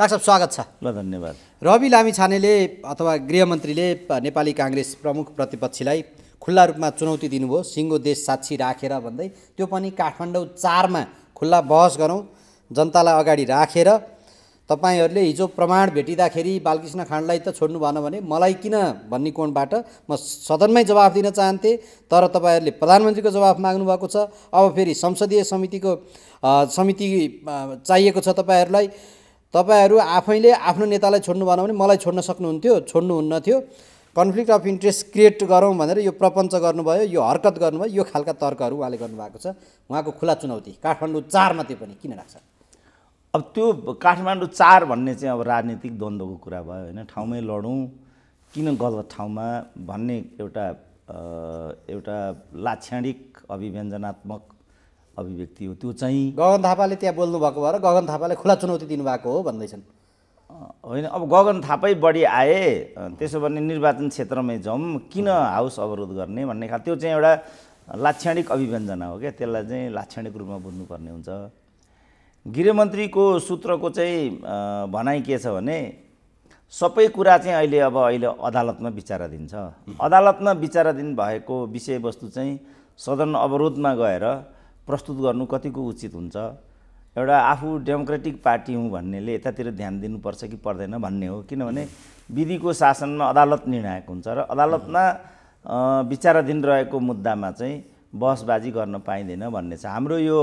Doctor साहब स्वागत छ ल धन्यवाद रवि लामी छानेले अथवा गृहमन्त्रीले नेपाली काङ्ग्रेस प्रमुख प्रतिपक्षीलाई खुल्ला रूपमा चुनौती दिनुभयो सिङ्गो देश साक्षी राखेर रा भन्दै त्यो पनि काठमाडौँ चारमा खुल्ला बहस गरौँ जनतालाई अगाडि राखेर रा। तपाईँहरूले हिजो प्रमाण भेटिँदाखेरि बालकृष्ण खाँडलाई त छोड्नु भएन भने मलाई किन भन्ने कोणबाट म सदनमै जवाफ दिन चाहन्थेँ तर तपाईँहरूले प्रधानमन्त्रीको जवाफ माग्नुभएको छ अब फेरि संसदीय समितिको समिति चाहिएको छ तपाईँहरूलाई तपाईँहरू आफैले आफ्नो नेतालाई छोड्नु भएन भने मलाई छोड्न सक्नुहुन्थ्यो छोड्नुहुन्न थियो कन्फ्लिक्ट अफ इन्ट्रेस्ट क्रिएट गरौँ भनेर यो प्रपञ्च गर्नुभयो यो हरकत गर्नुभयो यो खालका तर्कहरू उहाँले गर्नुभएको छ उहाँको खुला चुनौती काठमाडौँ चारमा त्यो पनि किन राख्छ अब त्यो काठमाडौँ चार भन्ने चाहिँ अब राजनीतिक द्वन्द्वको कुरा भयो होइन ठाउँमै लडौँ किन गलत ठाउँमा भन्ने एउटा एउटा लाक्षणिक अभिव्यञ्जनात्मक अभिव्यक्ति हो त्यो चाहिँ गगन थापाले त्यहाँ बोल्नु भएको भएर गगन थापाले खुला चुनौती दिनुभएको हो भन्दैछन् होइन अब गगन थापै बढी आए त्यसो भने निर्वाचन क्षेत्रमै जाउँ किन हाउस अवरोध गर्ने भन्ने खाल त्यो चाहिँ एउटा लाक्षणिक अभिव्यञ्जना हो क्या त्यसलाई चाहिँ लाक्षणिक रूपमा बुझ्नुपर्ने हुन्छ गृहमन्त्रीको सूत्रको चाहिँ भनाइ के छ भने सबै कुरा चाहिँ अहिले अब अहिले अदालतमा विचाराधीन छ अदालतमा विचाराधीन भएको विषयवस्तु चाहिँ सदन अवरोधमा गएर प्रस्तुत गर्नु कतिको उचित हुन्छ एउटा आफू डेमोक्रेटिक पार्टी हुँ भन्नेले यतातिर ध्यान दिनुपर्छ कि पर्दैन भन्ने हो किनभने विधिको शासनमा अदालत निर्णायक हुन्छ र अदालतमा विचाराधीन रहेको मुद्दामा चाहिँ बहसबाजी गर्न पाइँदैन भन्ने छ हाम्रो यो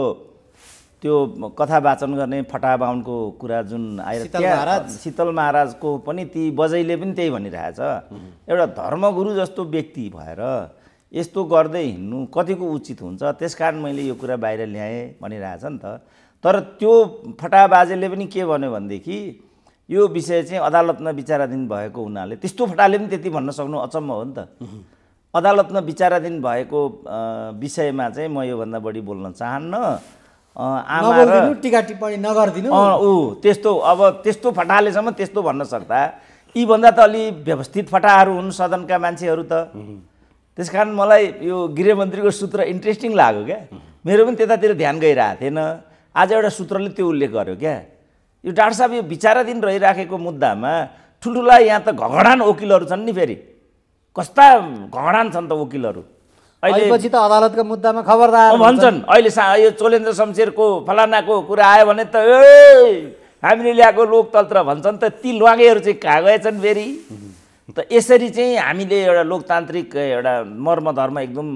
त्यो कथा वाचन गर्ने फटा बाहुनको कुरा जुन आएर महाराज शीतल महाराजको पनि ती बजैले पनि त्यही भनिरहेछ एउटा धर्मगुरु जस्तो व्यक्ति भएर यस्तो गर्दै हिँड्नु कतिको उचित हुन्छ त्यसकारण मैले यो कुरा बाहिर ल्याएँ भनिरहेछ नि त तर त्यो फटाबाजेले पनि के भन्यो भनेदेखि यो विषय चाहिँ अदालतमा विचाराधीन भएको हुनाले त्यस्तो फटाले पनि त्यति भन्न सक्नु अचम्म हो नि त अदालतमा विचाराधीन भएको विषयमा चाहिँ म योभन्दा बढी बोल्न चाहन्न आमा र टिका टिप्पणी नगरिदिनु ऊ त्यस्तो अब त्यस्तो फटालेसम्म त्यस्तो भन्न सक्दा यीभन्दा त अलि व्यवस्थित फटाहरू हुन् सदनका मान्छेहरू त त्यस कारण मलाई यो गृहमन्त्रीको सूत्र इन्ट्रेस्टिङ लाग्यो क्या मेरो पनि त्यतातिर ध्यान गइरहेको थिएन आज एउटा सूत्रले त्यो उल्लेख गर्यो क्या यो डाक्टर साहब यो विचाराधीन रहिराखेको मुद्दामा ठुल्ठुला यहाँ त घगडान वकिलहरू छन् नि फेरि कस्ता घगडान छन् त वकिलहरू अहिले त अदालतको मुद्दामा खबरदार भन्छन् अहिले यो चोलेन्द्र शमशेरको फलानाको कुरा आयो भने त ए हामीले ल्याएको लोकतन्त्र भन्छन् त ती ल्वागेहरू चाहिँ कहाँ गएछन् फेरि त यसरी चाहिँ हामीले एउटा लोकतान्त्रिक एउटा मर्म धर्म एकदम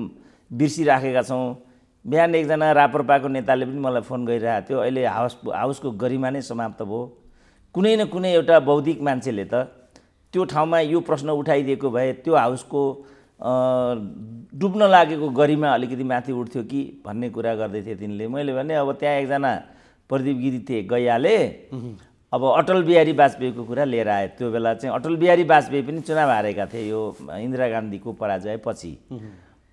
बिर्सिराखेका छौँ बिहान एकजना रापरपाको नेताले पनि मलाई फोन गरिरहेको थियो अहिले हाउस हाउसको गरिमा नै समाप्त भयो कुनै न कुनै एउटा बौद्धिक मान्छेले त त्यो ठाउँमा यो प्रश्न उठाइदिएको भए त्यो हाउसको डुब्न लागेको गरिमा अलिकति माथि उठ्थ्यो कि भन्ने कुरा गर्दै थिएँ तिनले मैले भने अब त्यहाँ एकजना प्रदीप गिरी थिए गैयाले अब अटल बिहारी वाजपेयीको कुरा लिएर आए त्यो बेला चाहिँ अटल बिहारी वाजपेयी पनि चुनाव हारेका थिए यो इन्दिरा गान्धीको पराजयपछि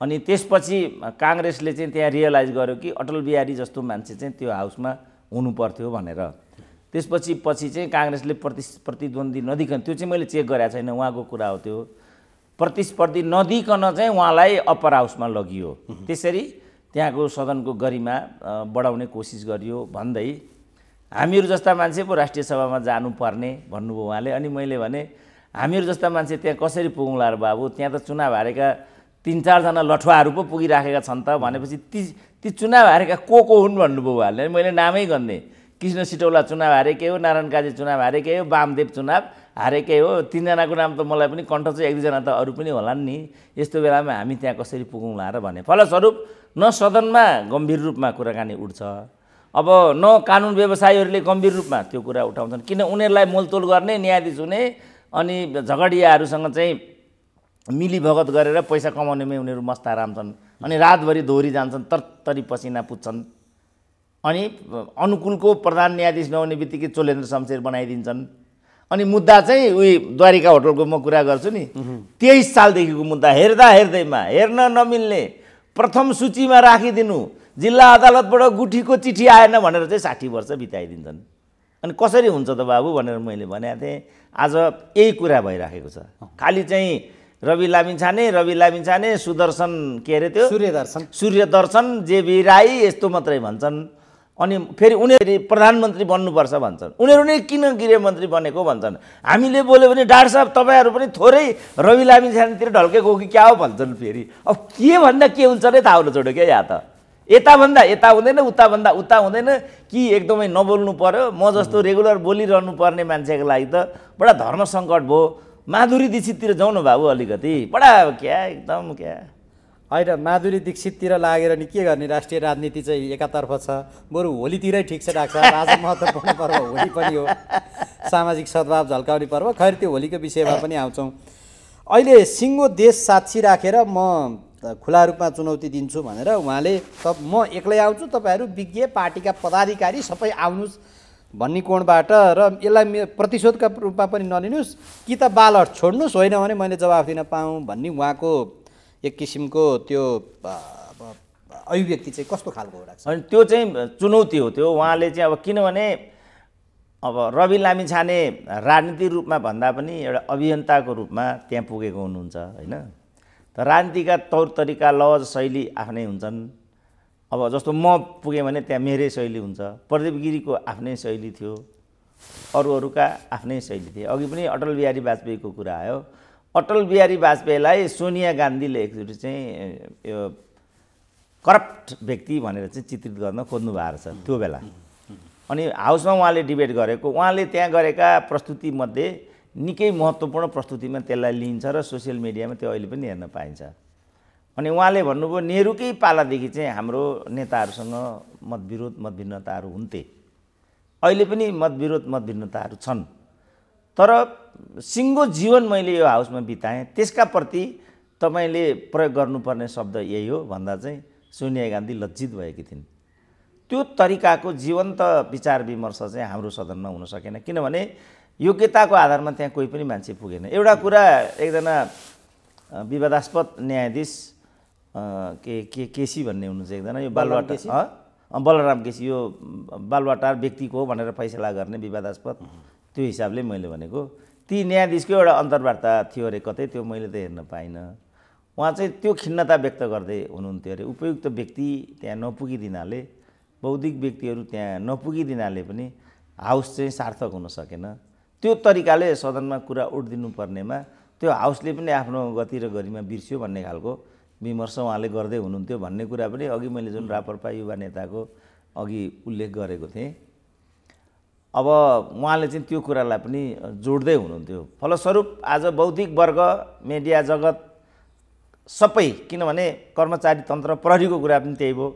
अनि त्यसपछि काङ्ग्रेसले चाहिँ त्यहाँ रियलाइज गर्यो कि अटल बिहारी जस्तो मान्छे चाहिँ त्यो हाउसमा हुनुपर्थ्यो भनेर त्यसपछि पछि चाहिँ काङ्ग्रेसले प्रति प्रतिद्वन्दी नदिकन त्यो चाहिँ मैले चेक गरेको छैन उहाँको कुरा हो त्यो प्रतिस्पर्धी नदिकन चाहिँ उहाँलाई अप्पर हाउसमा लगियो त्यसरी त्यहाँको सदनको गरिमा बढाउने कोसिस गरियो भन्दै हामीहरू जस्ता मान्छे पो राष्ट्रिय सभामा जानुपर्ने भन्नुभयो उहाँले अनि मैले भने हामीहरू जस्ता मान्छे त्यहाँ कसरी पुगौँला र बाबु त्यहाँ त चुनाव हारेका तिन चारजना लठुवाहरू पो पुगिराखेका छन् त भनेपछि ती ती चुनाव हारेका को को हुन् भन्नुभयो उहाँले मैले नामै गर्ने कृष्ण सिटौला चुनाव हारेकै हो नारायण काजी चुनाव हारेकै हो वामदेव चुनाव हारेकै हो तिनजनाको नाम त मलाई पनि कण्ठ चाहिँ एक दुईजना त अरू पनि होला नि यस्तो बेलामा हामी त्यहाँ कसरी पुगौँला र भने फलस्वरूप न सदनमा गम्भीर रूपमा कुराकानी उठ्छ अब न कानुन व्यवसायीहरूले गम्भीर रूपमा त्यो कुरा उठाउँछन् किन उनीहरूलाई मोलतोल गर्ने न्यायाधीश हुने अनि झगडियाहरूसँग चाहिँ मिलीभगत गरेर पैसा कमाउनेमै उनीहरू मस्ता छन् अनि रातभरि धोरी जान्छन् तरतरी पसिना पुज्छन् अनि अनुकूलको प्रधान न्यायाधीश नहुने बित्तिकै चोलेन्द्र शमशेर बनाइदिन्छन् अनि मुद्दा चाहिँ उही द्वारिका होटलको म कुरा गर्छु नि तेइस सालदेखिको मुद्दा हेर्दा हेर्दैमा हेर्न नमिल्ने प्रथम सूचीमा राखिदिनु जिल्ला अदालतबाट गुठीको चिठी आएन भनेर चाहिँ साठी वर्ष बिताइदिन्छन् अनि कसरी हुन्छ त बाबु भनेर मैले भनेको थिएँ आज यही कुरा भइराखेको छ खालि चाहिँ रवि लामिछाने रवि लामिछाने सुदर्शन के अरे त्यो सूर्य दर्शन सूर्य जेबी राई यस्तो मात्रै भन्छन् अनि फेरि उनीहरू प्रधानमन्त्री बन्नुपर्छ भन्छन् उनीहरू नै किन गृहमन्त्री बनेको भन्छन् हामीले बोल्यो भने डाक्टर साहब तपाईँहरू पनि थोरै रवि लामिछानेतिर ढल्केको कि क्या हो भन्छन् फेरि अब के भन्दा के हुन्छ नै थाहा हुनु छोड्यो क्या या त यताभन्दा यता हुँदैन उता भन्दा उता हुँदैन कि एकदमै नबोल्नु पर्यो म जस्तो रेगुलर बोलिरहनु पर्ने मान्छेको लागि त बडा धर्म सङ्कट भयो माधुरी दीक्षिततिर जाउँ न बाबु अलिकति बडा क्या एकदम क्या होइन माधुरी दीक्षिततिर लागेर नि के गर्ने राष्ट्रिय राजनीति चाहिँ एकातर्फ छ बरु होलीतिरै ठिक छ डाक्टर राजा महत्त्वपूर्ण पर्व होली पनि हो सामाजिक सद्भाव झल्काउने पर्व खैर त्यो होलीको विषयमा पनि आउँछौँ अहिले सिङ्गो देश साक्षी राखेर म खुला रूपमा चुनौती दिन्छु भनेर उहाँले त म एक्लै आउँछु तपाईँहरू विज्ञ पार्टीका पदाधिकारी सबै आउनुहोस् भन्ने कोणबाट र यसलाई प्रतिशोधका रूपमा पनि नलिनुहोस् कि त बालहट छोड्नुहोस् होइन भने मैले जवाफ दिन पाऊँ भन्ने उहाँको एक किसिमको त्यो अभिव्यक्ति चाहिँ कस्तो खालको हो अनि त्यो चाहिँ चुनौती हो त्यो उहाँले चाहिँ अब किनभने अब रवि लामी छाने राजनीतिक रूपमा भन्दा पनि एउटा अभियन्ताको रूपमा त्यहाँ पुगेको हुनुहुन्छ होइन रान्तिका तौर तरिका लज शैली आफ्नै हुन्छन् अब जस्तो म पुगेँ भने त्यहाँ मेरै शैली हुन्छ प्रदीप गिरीको आफ्नै शैली थियो अरू अरूका आफ्नै शैली थिए अघि पनि अटल बिहारी वाजपेयीको कुरा आयो अटल बिहारी वाजपेयीलाई सोनिया गान्धीले एकचोटि चाहिँ यो करप्ट व्यक्ति भनेर चाहिँ चित्रित गर्न खोज्नु भएको रहेछ त्यो बेला अनि हाउसमा उहाँले डिबेट गरेको उहाँले त्यहाँ गरेका प्रस्तुतिमध्ये निकै महत्त्वपूर्ण प्रस्तुतिमा त्यसलाई लिइन्छ र सोसियल मिडियामा त्यो अहिले पनि हेर्न पाइन्छ अनि उहाँले भन्नुभयो नेहरूकै पालादेखि चाहिँ हाम्रो नेताहरूसँग मतविरोध मतभिन्नताहरू हुन्थे अहिले पनि मतविरोध मतभिन्नताहरू छन् तर सिङ्गो जीवन मैले यो हाउसमा बिताएँ त्यसका प्रति तपाईँले प्रयोग गर्नुपर्ने शब्द यही हो भन्दा चाहिँ सोनिया गान्धी लज्जित भएकी थिइन् त्यो तरिकाको जीवन्त विचार विमर्श चाहिँ हाम्रो सदनमा हुन सकेन किनभने योग्यताको आधारमा त्यहाँ कोही पनि मान्छे पुगेन एउटा कुरा एकजना विवादास्पद न्यायाधीश के के केसी भन्ने हुनुहुन्छ एकजना यो बालुवाटार बलराम केसी यो बालुवाटार व्यक्तिको हो भनेर फैसला गर्ने विवादास्पद त्यो हिसाबले मैले भनेको ती न्यायाधीशको एउटा अन्तर्वार्ता थियो अरे कतै त्यो मैले त हेर्न पाइनँ उहाँ चाहिँ त्यो खिन्नता व्यक्त गर्दै हुनुहुन्थ्यो अरे उपयुक्त व्यक्ति त्यहाँ नपुगिदिनाले बौद्धिक व्यक्तिहरू त्यहाँ नपुगिदिनाले पनि हाउस चाहिँ सार्थक हुन सकेन त्यो तरिकाले सदनमा कुरा उठिदिनु पर्नेमा त्यो हाउसले पनि आफ्नो गति र गरिमा बिर्स्यो भन्ने खालको विमर्श उहाँले गर्दै हुनुहुन्थ्यो भन्ने कुरा पनि अघि मैले जुन रापरपा युवा नेताको अघि उल्लेख गरेको थिएँ अब उहाँले चाहिँ त्यो कुरालाई पनि जोड्दै हुनुहुन्थ्यो फलस्वरूप आज बौद्धिक वर्ग मिडिया जगत सबै किनभने कर्मचारी तन्त्र प्रहरीको कुरा पनि त्यही भयो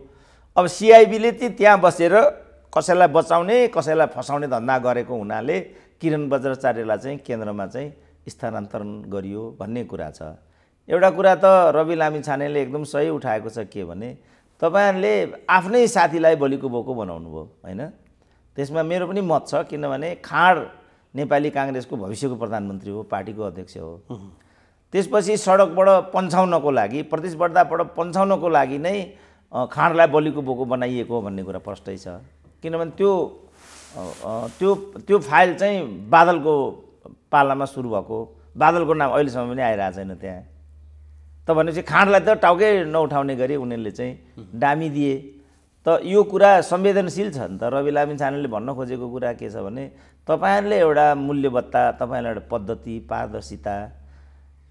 अब सिआइबीले चाहिँ त्यहाँ बसेर कसैलाई बचाउने कसैलाई फसाउने धन्दा गरेको हुनाले किरण बज्राचार्यलाई चाहिँ केन्द्रमा चाहिँ स्थानान्तरण गरियो भन्ने कुरा छ एउटा कुरा त रवि लामी छानेले एकदम सही उठाएको छ के भने तपाईँहरूले आफ्नै साथीलाई बलिको बोको बनाउनु भयो होइन त्यसमा मेरो पनि मत छ किनभने खाँड नेपाली काङ्ग्रेसको भविष्यको प्रधानमन्त्री हो पार्टीको अध्यक्ष हो त्यसपछि सडकबाट पन्छाउनको लागि प्रतिस्पर्धाबाट पन्छाउनको लागि नै खाँडलाई बलिको बोको बनाइएको भन्ने कुरा प्रष्टै छ किनभने त्यो त्यो त्यो फाइल चाहिँ बादलको पालामा सुरु भएको बादलको नाम अहिलेसम्म पनि आइरहेको छैन त्यहाँ त भनेपछि खाँडलाई त टाउकै नउठाउने गरी उनीहरूले चाहिँ डामी दिए त यो कुरा संवेदनशील छ नि त रवि लामिन छानेले भन्न खोजेको कुरा के छ भने तपाईँहरूले एउटा मूल्यवत्ता तपाईँहरूलाई एउटा पद्धति पारदर्शिता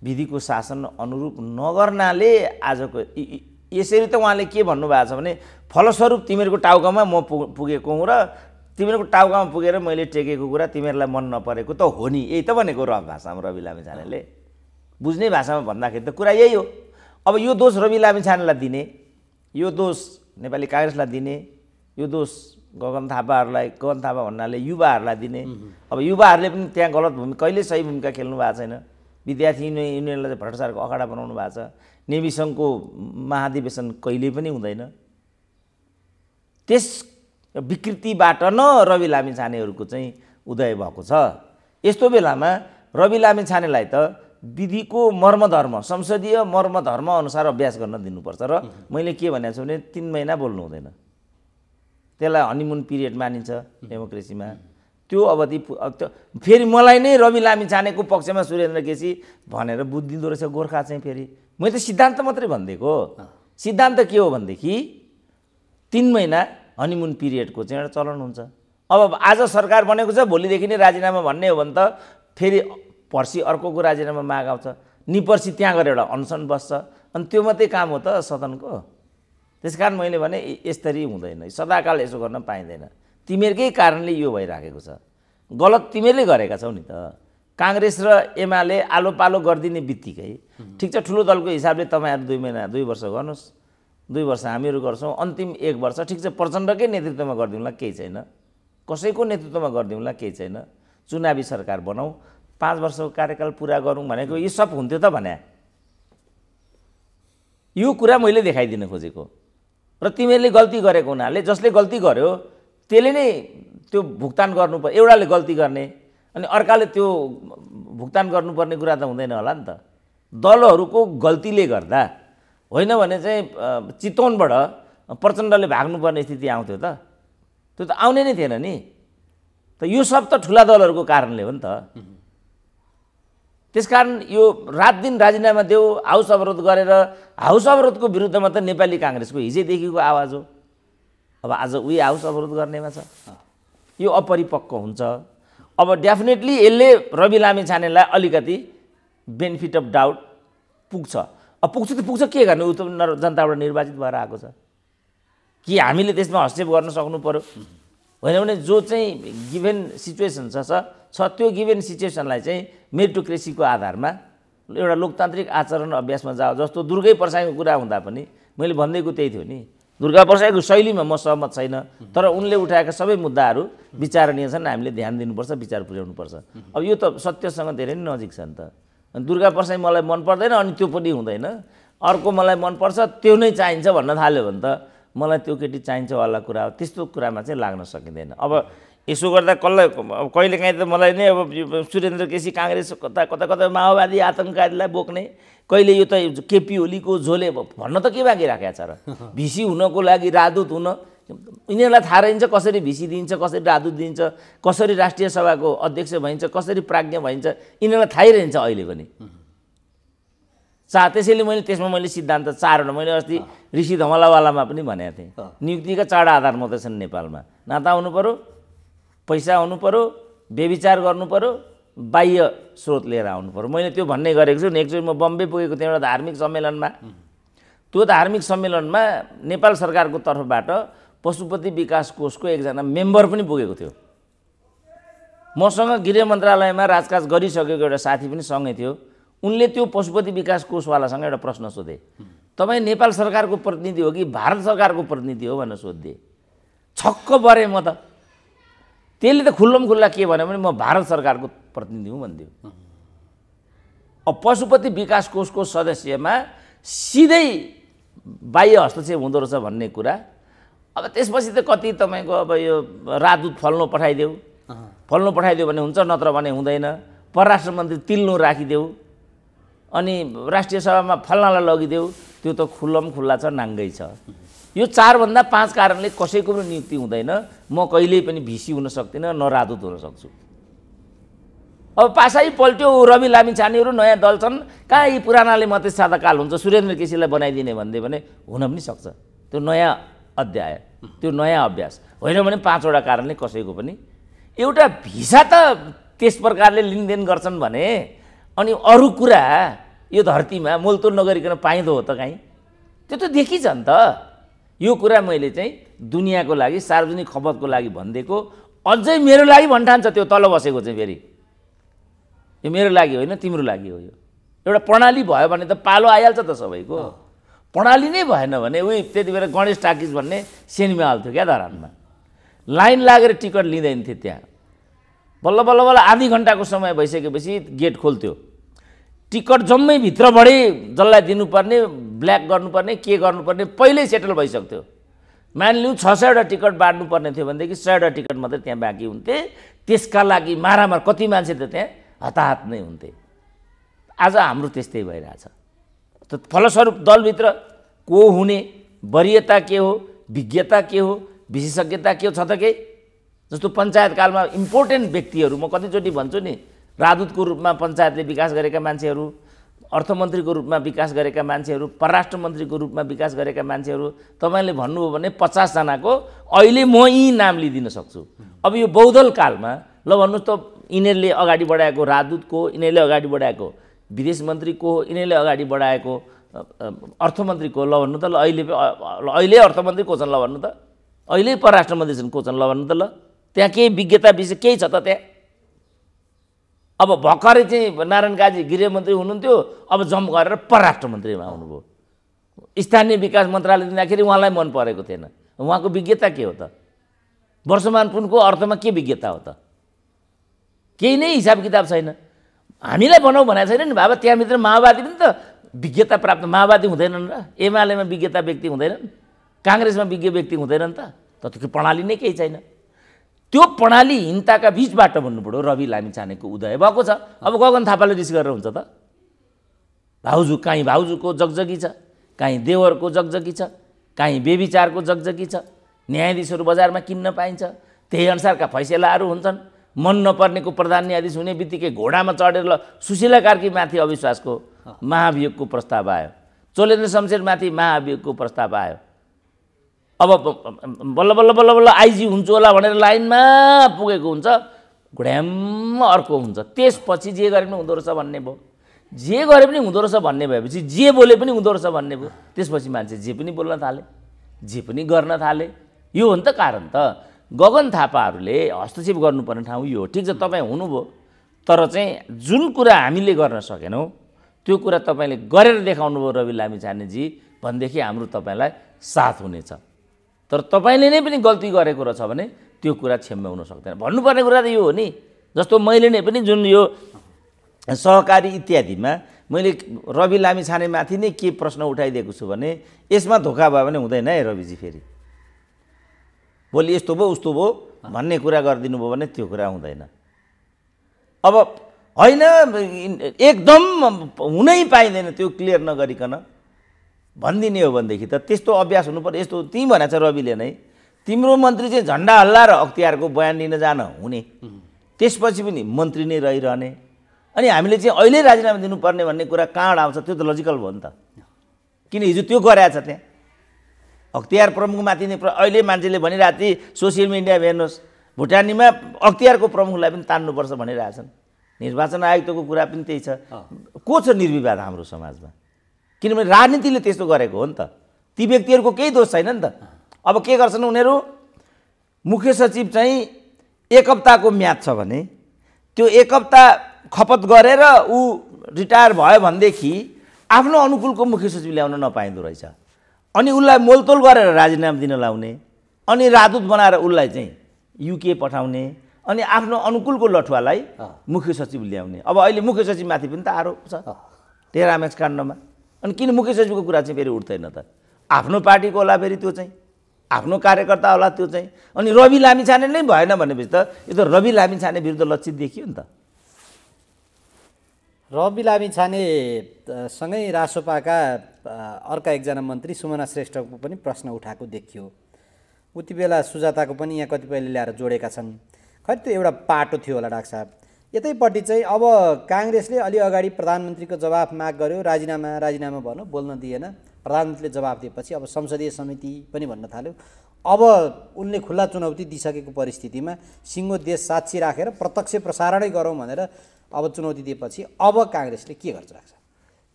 विधिको शासन अनुरूप नगर्नाले आजको यसरी त उहाँले के भन्नुभएको छ भने फलस्वरूप तिमीहरूको टाउकोमा म पुगेको हुँ र तिमीहरूको टाउकामा पुगेर मैले टेकेको कुरा तिमीहरूलाई मन नपरेको त हो नि यही त भनेको र भाषामा रवि लामिछानेले बुझ्ने भाषामा भन्दाखेरि त कुरा यही हो अब यो दोष रवि लामिछानेलाई दिने यो दोष नेपाली काङ्ग्रेसलाई दिने यो दोष गगन थापाहरूलाई गगन थापा भन्नाले युवाहरूलाई दिने अब युवाहरूले पनि त्यहाँ गलत भूमि कहिले सही भूमिका खेल्नु भएको छैन विद्यार्थी युनियन युनियनलाई भ्रष्टाचारको अखाडा बनाउनु भएको छ नेभी सङ्घको महाधिवेशन कहिले पनि हुँदैन त्यस विकृतिबाट न रवि लामी चाहिँ उदय भएको छ यस्तो बेलामा रवि लामिछानेलाई त विधिको मर्मधर्म संसदीय मर्मधर्म अनुसार अभ्यास गर्न दिनुपर्छ र मैले के भनेको छु भने तिन महिना बोल्नु हुँदैन त्यसलाई हनिमुन पिरियड मानिन्छ डेमोक्रेसीमा त्यो अवधि त्यो फेरि मलाई नै रवि लामी छानेको पक्षमा सुरेन्द्र केसी भनेर बुझिदिँदो रहेछ गोर्खा चाहिँ फेरि मैले त सिद्धान्त मात्रै भनिदिएको सिद्धान्त के हो भनेदेखि तिन महिना हनिमुन पिरियडको चाहिँ एउटा चलन हुन्छ अब आज सरकार बनेको छ भोलिदेखि नै राजीनामा भन्ने हो भने त फेरि पर्सि अर्कोको राजीनामा माग आउँछ निपर्सि त्यहाँ गएर एउटा अनसन बस्छ अनि त्यो मात्रै काम हो त सदनको त्यस कारण मैले भने यसरी हुँदैन सदाकाल यसो गर्न पाइँदैन तिमीहरूकै कारणले यो भइराखेको छ गलत तिमीहरूले गरेका छौ नि त काङ्ग्रेस र एमाले आलो पालो गरिदिने बित्तिकै ठिक छ ठुलो दलको हिसाबले तपाईँहरू दुई महिना दुई वर्ष गर्नुहोस् दुई वर्ष हामीहरू गर्छौँ अन्तिम एक वर्ष ठिक छ प्रचण्डकै नेतृत्वमा गरिदिउँला केही छैन कसैको नेतृत्वमा गरिदिउँला केही छैन चुनावी सरकार बनाऊ पाँच वर्षको कार्यकाल पुरा गरौँ भनेको यो सब हुन्थ्यो त भने यो कुरा मैले देखाइदिन खोजेको र तिमीहरूले गल्ती गरेको हुनाले जसले गल्ती गर्यो त्यसले नै त्यो भुक्तान गर्नु पर्यो एउटाले गल्ती गर्ने अनि अर्काले त्यो भुक्तान गर्नुपर्ने कुरा त हुँदैन होला नि त दलहरूको गल्तीले गर्दा होइन भने चाहिँ चितवनबाट प्रचण्डले भाग्नुपर्ने स्थिति आउँथ्यो त त्यो त आउने नै थिएन नि त यो सब त ठुला दलहरूको कारणले हो नि त त्यसकारण यो रात दिन राजीनामा देऊ हाउस अवरोध गरेर हाउस अवरोधको विरुद्धमा त नेपाली काङ्ग्रेसको हिजैदेखिको आवाज हो अब आज उही हाउस अवरोध गर्नेमा छ यो अपरिपक्व हुन्छ अब डेफिनेटली यसले रवि लामी छानेलाई अलिकति बेनिफिट अफ डाउट पुग्छ अब पुग्छ त पुग्छ के गर्ने ऊ त जनताबाट निर्वाचित भएर आएको छ कि हामीले त्यसमा हस्तक्षेप गर्न सक्नु पऱ्यो होइन भने जो चाहिँ गिभेन सिचुएसन छ छ त्यो गिभेन सिचुएसनलाई चाहिँ मेरिटोक्रेसीको आधारमा एउटा लोकतान्त्रिक आचरण अभ्यासमा जाओ जस्तो दुर्गै प्रसादको कुरा हुँदा पनि मैले भन्दैको त्यही थियो नि दुर्गा प्रसादको शैलीमा म सहमत छैन तर उनले उठाएका सबै मुद्दाहरू विचारणीय छन् हामीले ध्यान दिनुपर्छ विचार पुर्याउनुपर्छ अब यो त सत्यसँग धेरै नै नजिक छ नि त दुर्गा प्रसाई मलाई मन पर्दैन अनि त्यो पनि हुँदैन अर्को मलाई मनपर्छ त्यो नै चाहिन्छ भन्न थाल्यो भने त मलाई त्यो केटी चाहिन्छ वाला कुरा हो त्यस्तो कुरामा चाहिँ लाग्न सकिँदैन अब यसो गर्दा कसलाई अब कहिलेकाहीँ त मलाई नै अब सुरेन्द्र केसी काङ्ग्रेस कता कता कता माओवादी आतङ्कवादीलाई बोक्ने कहिले यो त केपी ओलीको झोले भन्न त के बाँकी राखेको छ र भिसी हुनको लागि राजदूत हुन यिनीहरूलाई थाहा रहन्छ कसरी भिसी दिइन्छ कसरी राधु दिइन्छ कसरी राष्ट्रिय सभाको अध्यक्ष भइन्छ कसरी प्राज्ञ भइन्छ यिनीहरूलाई थाहै रहन्छ अहिले पनि चा त्यसैले मैले त्यसमा मैले सिद्धान्त चारवटा मैले अस्ति ऋषि धमलावालामा पनि भनेको थिएँ नियुक्तिका चारवटा आधार मात्रै छन् नेपालमा नाता हुनु पऱ्यो पैसा आउनु पऱ्यो व्यविचार गर्नु पऱ्यो बाह्य स्रोत लिएर आउनु पऱ्यो मैले त्यो भन्ने गरेको छु एकचोटि म बम्बे पुगेको थिएँ एउटा धार्मिक सम्मेलनमा त्यो धार्मिक सम्मेलनमा नेपाल सरकारको तर्फबाट पशुपति विकास कोषको एकजना मेम्बर पनि पुगेको थियो मसँग गृह मन्त्रालयमा राजकाज गरिसकेको एउटा साथी पनि सँगै थियो उनले त्यो पशुपति विकास कोषवालासँग एउटा प्रश्न सोधे तपाईँ नेपाल सरकारको प्रतिनिधि हो कि भारत सरकारको प्रतिनिधि हो भनेर सोधिदिए छक्क परेँ म त त्यसले त खुल्लम खुल्ला के भन्यो भने म भारत सरकारको प्रतिनिधि हुँ भनिदियो अब पशुपति विकास कोषको सदस्यमा सिधै बाह्य हस्तक्षेप हुँदो रहेछ भन्ने कुरा अब त्यसपछि त कति तपाईँको अब यो राजदूत फल्नु पठाइदेऊ फल्नु पठाइदेऊ भने हुन्छ नत्र भने हुँदैन परराष्ट्र मन्त्री तिल्नु राखिदेऊ अनि राष्ट्रिय सभामा फल्नालाई लगिदेऊ त्यो त खुल्लम खुल्ला छ नाङ्गै छ यो चारभन्दा पाँच कारणले कसैको पनि नियुक्ति हुँदैन म कहिल्यै पनि भिसी हुन सक्दिनँ न राजदूत हुन सक्छु अब पासै पल्ट्यो रवि लामिछानेहरू नयाँ दल छन् कहाँ यी पुरानाले मात्रै सादा काल हुन्छ सुरेन्द्र केसीलाई बनाइदिने भनिदियो भने हुन पनि सक्छ त्यो नयाँ अध्याय त्यो नयाँ अभ्यास होइन भने पाँचवटा कारणले कसैको पनि एउटा भिसा त त्यस प्रकारले लिनदेन गर्छन् भने अनि अरू कुरा यो धरतीमा मोलतोल नगरिकन पाइँदो हो त काहीँ त्यो त देखिन्छ नि त यो कुरा मैले चाहिँ दुनियाँको लागि सार्वजनिक खपतको लागि भनिदिएको अझै मेरो लागि भन्ठान्छ त्यो तल बसेको चाहिँ फेरि यो मेरो लागि होइन तिम्रो लागि हो यो एउटा प्रणाली भयो भने त पालो आइहाल्छ त सबैको प्रणाली नै भएन भने उयो त्यति बेला गणेश टाकिज भन्ने सिनेमा हाल्थ्यो क्या धरानमा लाइन लागेर टिकट लिँदैन थियो त्यहाँ बल्ल बल्ल बल्ल आधी घन्टाको समय भइसकेपछि गेट खोल्थ्यो टिकट जम्मै भित्रबाटै जसलाई दिनुपर्ने ब्ल्याक गर्नुपर्ने के गर्नुपर्ने पहिल्यै सेटल भइसक्थ्यो मानिलिउँ छ सयवटा टिकट बाँड्नुपर्ने थियो भनेदेखि सयवटा टिकट मात्रै त्यहाँ बाँकी हुन्थे त्यसका लागि मारामार कति मान्छे त त्यहाँ हताहत नै हुन्थे आज हाम्रो त्यस्तै भइरहेछ त फलस्वरूप दलभित्र को हुने वरियता के हो विज्ञता के हो विशेषज्ञता के हो छ त के जस्तो पञ्चायतकालमा इम्पोर्टेन्ट व्यक्तिहरू म कतिचोटि भन्छु नि राजदूतको रूपमा पञ्चायतले विकास गरेका मान्छेहरू अर्थमन्त्रीको रूपमा विकास गरेका मान्छेहरू परराष्ट्र मन्त्रीको रूपमा विकास गरेका मान्छेहरू तपाईँले भन्नुभयो भने पचासजनाको अहिले म यी नाम लिइदिन सक्छु अब यो बौद्धल कालमा ल भन्नुहोस् त यिनीहरूले अगाडि बढाएको राजदूतको यिनीहरूले अगाडि बढाएको विदेश मन्त्री मन्त्रीको यिनीहरूले अगाडि बढाएको अर्थमन्त्री को ल भन्नु त ल अहिले अहिले अर्थमन्त्री को छन् ल भन्नु त अहिले परराष्ट्र मन्त्री छन् को छन् ल भन्नु त ल त्यहाँ केही विज्ञता विषय केही छ त त्यहाँ अब भर्खरै चाहिँ नारायण काजी गृहमन्त्री हुनुहुन्थ्यो अब जम्प गरेर परराष्ट्र मन्त्रीमा आउनुभयो स्थानीय विकास मन्त्रालय दिँदाखेरि उहाँलाई मन परेको थिएन उहाँको विज्ञता के हो त वर्षमान पुनको अर्थमा के विज्ञता हो त केही नै हिसाब किताब छैन हामीलाई बनाऊ भनेको छैन नि बाबा त्यहाँभित्र माओवादी पनि त विज्ञता प्राप्त माओवादी हुँदैनन् र एमालेमा विज्ञता व्यक्ति हुँदैनन् काङ्ग्रेसमा विज्ञ व्यक्ति हुँदैनन् त त त्यो प्रणाली नै केही छैन त्यो प्रणाली हिंताका बिचबाट भन्नु पऱ्यो रवि लामिछानेको उदय भएको छ अब गगन थापाले रिस गरेर हुन्छ त भाउजू काहीँ भाउजूको जगजगी छ काहीँ देवरको जगजगी छ काहीँ बेबिचारको जगजगी छ न्यायाधीशहरू बजारमा किन्न पाइन्छ त्यही अनुसारका फैसलाहरू हुन्छन् मन नपर्नेको प्रधान न्यायाधीश हुने बित्तिकै घोडामा चढेर ल सुशीला कार्कीमाथि अविश्वासको महाभियोगको प्रस्ताव आयो चोलेन्द्र शमशेरमाथि महाभियोगको प्रस्ताव आयो अब बल्ल बल्ल बल्ल बल्ल आइजी हुन्छु होला भनेर लाइनमा पुगेको हुन्छ घुड्याम अर्को हुन्छ त्यसपछि जे गरे पनि हुँदो रहेछ भन्ने भयो जे गरे पनि हुँदो रहेछ भन्ने भएपछि जे बोले पनि हुँदो रहेछ भन्ने भयो त्यसपछि मान्छे जे पनि बोल्न थाले जे पनि गर्न थाले यो हो नि त कारण त गगन थापाहरूले हस्तक्षेप गर्नुपर्ने ठाउँ यो हो ठिक छ तपाईँ हुनुभयो तर चाहिँ जुन कुरा हामीले गर्न सकेनौँ त्यो कुरा तपाईँले गरेर देखाउनु देखाउनुभयो रवि लामी छानेजी भनेदेखि हाम्रो तपाईँलाई साथ हुनेछ तर तपाईँले नै पनि गल्ती गरेको रहेछ भने त्यो कुरा हुन सक्दैन भन्नुपर्ने कुरा त यो हो नि जस्तो मैले नै पनि जुन यो सहकारी इत्यादिमा मैले रवि लामी छानेमाथि नै के प्रश्न उठाइदिएको छु भने यसमा धोका भयो भने हुँदैन है रविजी फेरि भोलि यस्तो भयो उस्तो भयो भन्ने कुरा गरिदिनु भयो भने त्यो कुरा हुँदैन अब होइन एकदम हुनै पाइँदैन त्यो क्लियर नगरिकन भनिदिने हो भनेदेखि त त्यस्तो अभ्यास हुनु पर्यो यस्तो त्यहीँ भनेको छ रविले नै तिम्रो मन्त्री चाहिँ झन्डा हल्ला र अख्तियारको बयान लिन जान हुने त्यसपछि पनि मन्त्री नै रहिरहने अनि हामीले चाहिँ अहिले राजीनामा दिनुपर्ने भन्ने कुरा कहाँबाट आउँछ त्यो त लजिकल भयो नि त किन हिजो त्यो गराएछ त्यहाँ अख्तियार प्रमुखमाथि नै अहिले मान्छेले भनिरहेको थिए सोसियल मिडियामा हेर्नुहोस् भुटानीमा अख्तियारको प्रमुखलाई पनि तान्नुपर्छ भनिरहेछन् निर्वाचन आयुक्तको कुरा पनि त्यही छ को छ निर्विवाद हाम्रो समाजमा किनभने राजनीतिले त्यस्तो गरेको हो नि त ती व्यक्तिहरूको केही दोष छैन नि त अब के गर्छन् उनीहरू मुख्य सचिव चाहिँ एक हप्ताको म्याद छ भने त्यो एक हप्ता खपत गरेर ऊ रिटायर भयो भनेदेखि आफ्नो अनुकूलको मुख्य सचिव ल्याउन नपाइँदो रहेछ अनि उसलाई मोलतोल गरेर राजीनामा दिन लाउने अनि राजदूत बनाएर उसलाई चाहिँ युके पठाउने अनि आफ्नो अनुकूलको लठुवालाई मुख्य सचिव ल्याउने अब अहिले मुख्य सचिवमाथि पनि त आरोप छ टेरामेक्स काण्डमा अनि किन मुख्य सचिवको कुरा चाहिँ फेरि उठ्दैन त आफ्नो पार्टीको होला फेरि त्यो चाहिँ आफ्नो कार्यकर्ता होला त्यो चाहिँ अनि रवि लामिछाने नै भएन भनेपछि त यो त रवि लामिछाने विरुद्ध लक्षित देखियो नि त रवि लामिछाने सँगै रासोपाका अर्का एकजना मन्त्री सुमना श्रेष्ठको पनि प्रश्न उठाएको देखियो उति बेला सुजाताको पनि यहाँ कतिपयले ल्याएर जोडेका छन् खै त्यो एउटा पाटो थियो होला डाक्टर साहब यतैपट्टि चाहिँ अब काङ्ग्रेसले अलि अगाडि प्रधानमन्त्रीको जवाफ माग गर्यो राजीनामा राजीनामा भन्यो बोल्न दिएन प्रधानमन्त्रीले जवाफ दिएपछि अब संसदीय समिति पनि भन्न थाल्यो अब उनले खुल्ला चुनौती दिइसकेको परिस्थितिमा सिङ्गो देश साक्षी राखेर प्रत्यक्ष प्रसारणै गरौँ भनेर अब चुनौती दिएपछि अब काङ्ग्रेसले के गर्छ राख्छ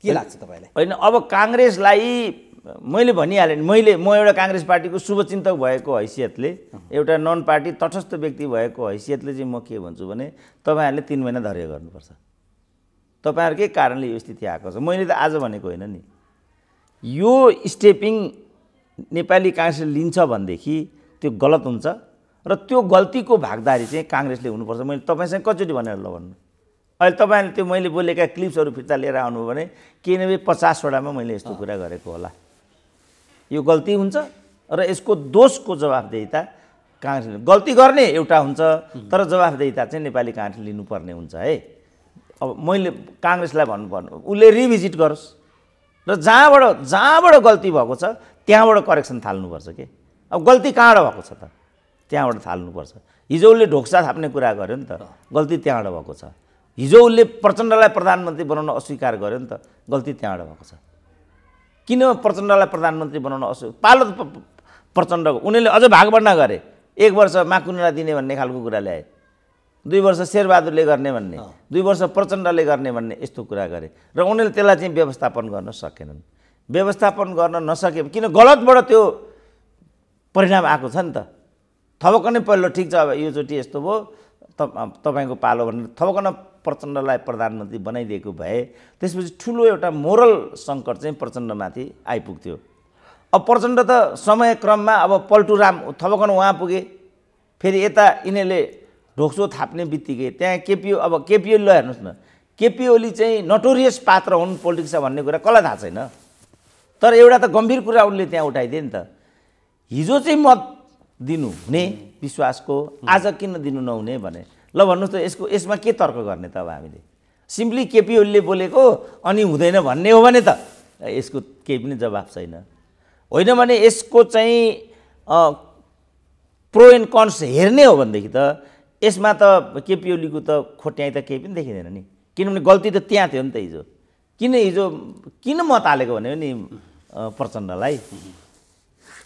के लाग्छ तपाईँलाई होइन अब काङ्ग्रेसलाई मैले भनिहालेँ नि मैले म एउटा काङ्ग्रेस पार्टीको शुभचिन्तक भएको हैसियतले एउटा नन पार्टी तटस्थ व्यक्ति भएको हैसियतले चाहिँ म के भन्छु भने तपाईँहरूले तिन महिना धैर्य गर्नुपर्छ तपाईँहरूकै कारणले यो स्थिति आएको छ मैले त आज भनेको होइन नि यो स्टेपिङ नेपाली काङ्ग्रेसले लिन्छ भनेदेखि त्यो गलत हुन्छ र त्यो गल्तीको भागदारी चाहिँ काङ्ग्रेसले हुनुपर्छ मैले तपाईँसँग कचोटि भनेर ल भन्नु अहिले तपाईँले त्यो मैले बोलेका क्लिप्सहरू फिर्ता लिएर आउनुभयो भने किनभने पचासवटामा मैले यस्तो कुरा गरेको होला यो गल्ती हुन्छ र यसको दोषको जवाबदेही त काङ्ग्रेसले गल्ती गर्ने एउटा हुन्छ तर जवाबदेहिता चाहिँ नेपाली काङ्ग्रेसले लिनुपर्ने हुन्छ है अब मैले काङ्ग्रेसलाई भन्नु उसले रिभिजिट गरोस् र जहाँबाट जहाँबाट गल्ती भएको छ त्यहाँबाट करेक्सन थाल्नुपर्छ के अब गल्ती कहाँबाट भएको छ त त्यहाँबाट थाल्नुपर्छ हिजो उसले ढोक्सा थाप्ने कुरा गर्यो नि त गल्ती त्यहाँबाट भएको छ हिजो उसले प्रचण्डलाई प्रधानमन्त्री बनाउन अस्वीकार गर्यो नि त गल्ती त्यहाँबाट भएको छ किन प्रचण्डलाई प्रधानमन्त्री बनाउन अस्वी पालो प्रचण्डको उनीहरूले अझ भागबन्डा गरे एक वर्ष माकुनलाई दिने भन्ने खालको कुरा ल्याए दुई वर्ष शेरबहादुरले गर्ने भन्ने दुई वर्ष प्रचण्डले गर्ने भन्ने यस्तो कुरा गरे र उनीहरूले त्यसलाई चाहिँ व्यवस्थापन गर्न सकेनन् व्यवस्थापन गर्न नसके किन गलतबाट त्यो परिणाम आएको छ नि त थपक्क नै पहिलो ठिक छ अब योचोटि यस्तो भयो तपाईँको पालो भनेर थपक्क प्रचण्डलाई प्रधानमन्त्री बनाइदिएको भए त्यसपछि ठुलो एउटा मोरल सङ्कट चाहिँ प्रचण्डमाथि आइपुग्थ्यो अब प्रचण्ड त समयक्रममा अब पल्टुराम थपकन उहाँ पुगे फेरि यता यिनीहरूले ढोक्सो थाप्ने बित्तिकै त्यहाँ केपिओ अब केपिओली ल हेर्नुहोस् न केपिओली चाहिँ नटोरियस पात्र हुन् पोलिटिक्समा भन्ने कुरा कसलाई थाहा छैन तर एउटा त गम्भीर कुरा उनले त्यहाँ उठाइदिए नि त हिजो चाहिँ मत दिनु हुने विश्वासको आज किन दिनु नहुने भने ल भन्नुहोस् त यसको यसमा के तर्क गर्ने त अब हामीले सिम्पली केपी ओलीले बोलेको अनि हुँदैन भन्ने हो भने त यसको केही पनि जवाब छैन होइन भने यसको चाहिँ प्रो एन्ड कन्स हेर्ने हो भनेदेखि त यसमा त केपी ओलीको e त खोट्याइ त केही पनि देखिँदैन नि किनभने गल्ती त त्यहाँ थियो नि त हिजो किन हिजो किन मत हालेको भन्यो नि प्रचण्डलाई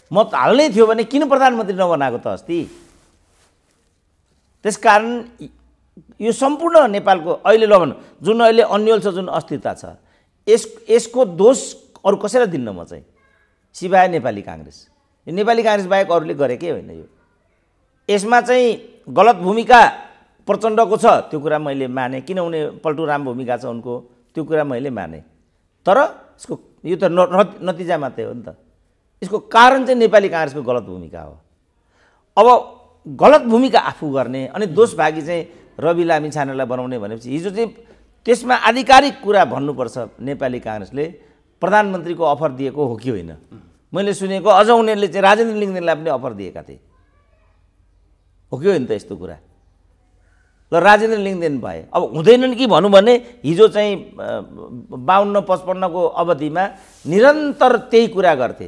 मत हाल्नै थियो भने किन प्रधानमन्त्री नबनाएको त अस्ति त्यस कारण यो सम्पूर्ण नेपालको अहिले लगन जुन अहिले अन्यल छ जुन अस्थिरता छ यस यसको दोष अरू कसैलाई दिन्न म चाहिँ सिवाय नेपाली काङ्ग्रेस यो नेपाली काङ्ग्रेस बाहेक अरूले गरेकै होइन यो यसमा चाहिँ गलत भूमिका प्रचण्डको छ त्यो कुरा मैले माने किनभने पल्टुराम भूमिका छ उनको त्यो कुरा मैले माने तर यसको यो त नतिजा मात्रै हो नि त यसको कारण चाहिँ नेपाली काङ्ग्रेसको गलत भूमिका हो अब गलत भूमिका आफू गर्ने अनि दोष दोषभागी चाहिँ रवि लामी छानेलाई बनाउने भनेपछि हिजो चाहिँ त्यसमा आधिकारिक कुरा भन्नुपर्छ नेपाली काङ्ग्रेसले प्रधानमन्त्रीको अफर दिएको हो कि होइन मैले सुनेको अझ उनीहरूले चाहिँ राजेन्द्र लिङ्गदेनलाई पनि अफर दिएका थिए हो कि होइन त यस्तो कुरा ल राजेन्द्र लिङ्गदेन भए अब हुँदैनन् कि भनौँ भने हिजो चाहिँ बाहन्न पचपन्नको अवधिमा निरन्तर त्यही कुरा गर्थे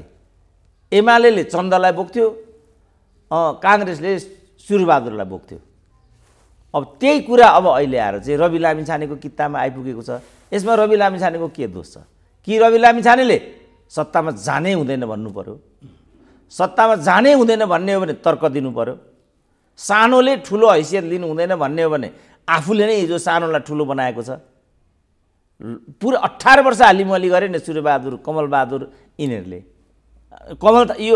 एमाले चन्दलाई बोक्थ्यो काङ्ग्रेसले सुरबहादुरलाई बोक्थ्यो अब त्यही कुरा अब अहिले आएर चाहिँ रवि लामिछानेको छानेको आइपुगेको छ यसमा रवि लामिछानेको के दोष छ कि रवि लामिछानेले सत्तामा जानै हुँदैन भन्नु पऱ्यो सत्तामा जानै हुँदैन भन्ने हो भने तर्क दिनु पऱ्यो सानोले ठुलो हैसियत लिनु हुँदैन भन्ने हो भने आफूले नै हिजो सानोलाई ठुलो बनाएको छ पुरै अठार वर्ष हालिमली गरे नि सूर्यबहादुर कमलबहादुर यिनीहरूले कमल यो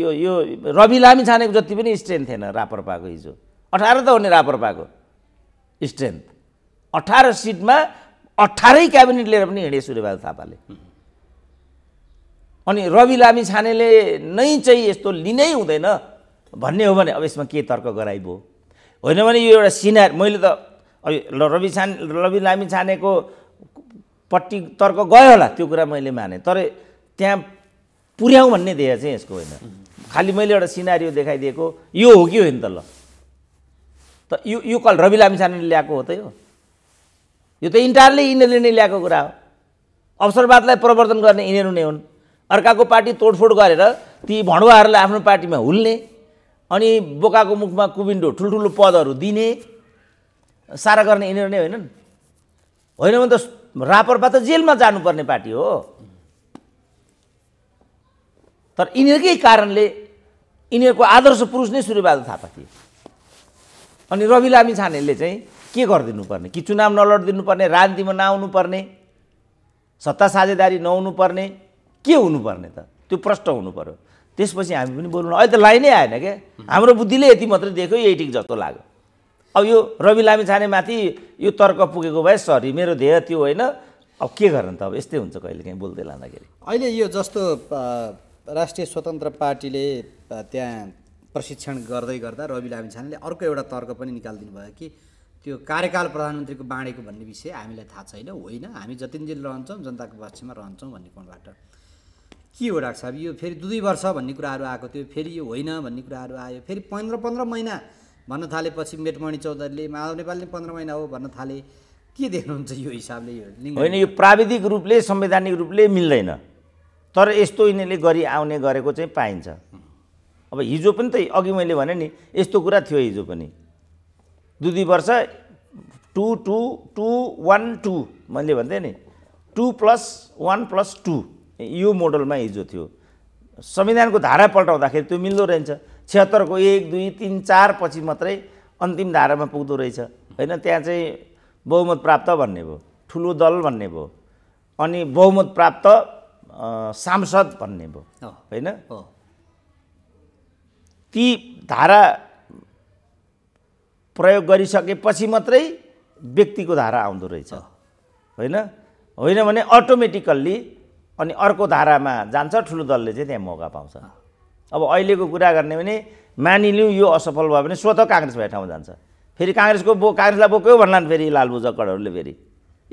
यो यो रवि लामी छानेको जति पनि स्ट्रेन्थ थिएन रापरपाको हिजो अठार त हो नि रापरपाको स्ट्रेन्थ अठार सिटमा अठारै क्याबिनेट लिएर पनि हिँडे सूर्यबहादुर थापाले अनि रवि लामी छानेले नै चाहिँ यस्तो लिनै हुँदैन भन्ने हो भने अब यसमा के तर्क गराइबो होइन भने यो एउटा सिनार मैले त रवि छान रवि लामी छानेको पट्टि तर्क गयो होला त्यो कुरा मैले माने तर त्यहाँ पुर्याउँ भन्ने ध्येय चाहिँ यसको होइन खालि मैले एउटा सिनारियो देखाइदिएको यो हो कि होइन त ल त यो यो कल रवि लामिछानेले ल्याएको हो त यो यो त इन्टायरली यिनीहरूले नै ल्याएको कुरा हो अवसरवादलाई प्रवर्तन गर्ने यिनीहरू नै हुन् अर्काको पार्टी तोडफोड गरेर ती भण्डुवाहरूलाई आफ्नो पार्टीमा हुल्ने अनि बोकाको मुखमा कुविन्डो ठुल्ठुलो पदहरू दिने सारा गर्ने यिनीहरू नै होइनन् होइन भने त रापरपा त जेलमा जानुपर्ने पार्टी हो तर यिनीहरूकै कारणले यिनीहरूको आदर्श पुरुष नै सूर्यबहादुर थापा थिए अनि रवि लामी छानेले चाहिँ के गरिदिनु पर्ने कि चुनाव पर्ने राजनीतिमा नआउनु पर्ने सत्ता साझेदारी पर्ने के हुनुपर्ने त त्यो प्रष्ट हुनु पऱ्यो त्यसपछि हामी पनि बोल्नु अहिले त लाइनै आएन क्या हाम्रो बुद्धिले यति मात्रै देख्यो यही टिक जस्तो लाग्यो अब यो रवि लामी छानेमाथि यो तर्क पुगेको भए सरी मेरो ध्येय त्यो होइन अब के गर्ने त अब यस्तै हुन्छ कहिले काहीँ बोल्दै लाँदाखेरि अहिले यो जस्तो राष्ट्रिय स्वतन्त्र पार्टीले त्यहाँ प्रशिक्षण गर्दै गर्दा रवि लामिछानेले अर्को एउटा तर्क पनि निकालिदिनु भयो कि त्यो कार्यकाल प्रधानमन्त्रीको बाँडेको भन्ने विषय हामीलाई थाहा छैन होइन हामी जतिन्जेल रहन्छौँ जनताको पक्षमा रहन्छौँ भन्ने कोणबाट के हो डाक्टर साहब यो फेरि दुई वर्ष भन्ने कुराहरू आएको थियो फेरि यो होइन भन्ने कुराहरू आयो फेरि पन्ध्र पन्ध्र महिना भन्न थालेपछि मेटमणि चौधरीले माधव नेपालले पन्ध्र महिना हो भन्न थाले के देख्नुहुन्छ यो हिसाबले यो होइन यो प्राविधिक रूपले संवैधानिक रूपले मिल्दैन तर यस्तो यिनीहरूले गरी आउने गरेको चाहिँ पाइन्छ अब हिजो पनि त अघि मैले भने नि यस्तो कुरा थियो हिजो पनि दुई दुई वर्ष two two two one two मैले भन्थेँ नि two plus one plus two यो मोडलमा हिजो थियो संविधानको धारा पल्टाउँदाखेरि त्यो मिल्दो रहेछ छिहत्तरको एक दुई तिन चार पछि मात्रै अन्तिम धारामा पुग्दो रहेछ होइन त्यहाँ चाहिँ बहुमत प्राप्त भन्ने भयो ठुलो दल भन्ने भयो अनि बहुमत प्राप्त सांसद भन्ने भयो होइन ती धारा प्रयोग गरिसकेपछि मात्रै व्यक्तिको धारा आउँदो रहेछ होइन होइन भने अटोमेटिकल्ली अनि अर्को धारामा जान्छ ठुलो दलले चाहिँ त्यहाँ मौका पाउँछ अब अहिलेको कुरा गर्ने भने मानिलिउँ यो असफल भयो भने स्वतः काङ्ग्रेस भए ठाउँमा जान्छ फेरि काङ्ग्रेसको बो काङ्ग्रेसलाई बोक्यो भन्लान् फेरि लालबु जक्कडहरूले फेरि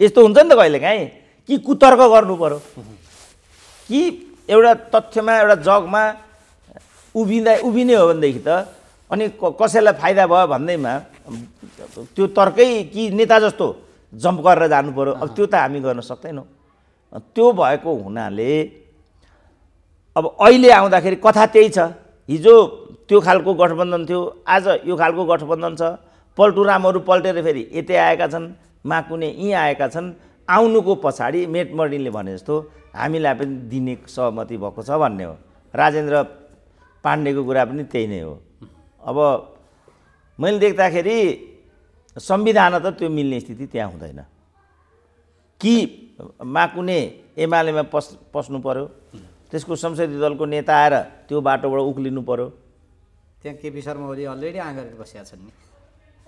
यस्तो हुन्छ नि त कहिले काहीँ कि कुतर्क गर्नु पऱ्यो कि एउटा तथ्यमा एउटा जगमा उभिँदा उभिने हो भनेदेखि त अनि कसैलाई फाइदा भयो भन्दैमा त्यो तर्कै कि नेता जस्तो जम्प गरेर जानु पऱ्यो अब त्यो त हामी गर्न सक्दैनौँ त्यो भएको हुनाले अब अहिले आउँदाखेरि कथा त्यही छ हिजो त्यो खालको गठबन्धन थियो आज यो खालको गठबन्धन छ पल्टुरामहरू पल्टेर फेरि यतै आएका छन् माकुने यहीँ आएका छन् आउनुको पछाडि मेट मर्डिनले भने जस्तो हामीलाई पनि दिने सहमति भएको छ भन्ने हो राजेन्द्र पाण्डेको कुरा पनि त्यही नै हो अब मैले देख्दाखेरि संविधान त त्यो मिल्ने स्थिति त्यहाँ हुँदैन कि मा कुनै एमालेमा पस् पस्नु पऱ्यो त्यसको संसदीय दलको नेता आएर त्यो बाटोबाट उक्लिनु पऱ्यो त्यहाँ केपी शर्मा ओली अलरेडी आँगरेर बसिया छन् नि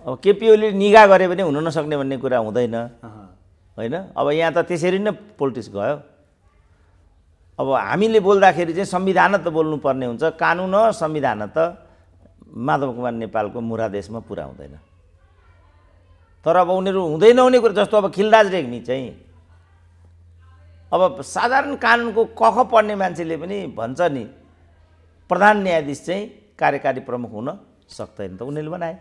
अब केपी ओलीले निगा गरे पनि हुन नसक्ने भन्ने कुरा हुँदैन होइन अब यहाँ त त्यसरी नै पोलिटिक्स गयो अब हामीले बोल्दाखेरि चाहिँ संविधान त बोल्नुपर्ने हुन्छ कानुन संविधान त माधव कुमार नेपालको मुरादेशमा पुरा हुँदैन तर अब उनीहरू हुँदैन हुने कुरो जस्तो अब खिलदाज रेग्मी चाहिँ अब साधारण कानुनको कख पढ्ने मान्छेले पनि भन्छ नि प्रधान न्यायाधीश चाहिँ कार्यकारी प्रमुख हुन सक्दैन त उनीहरूले बनाए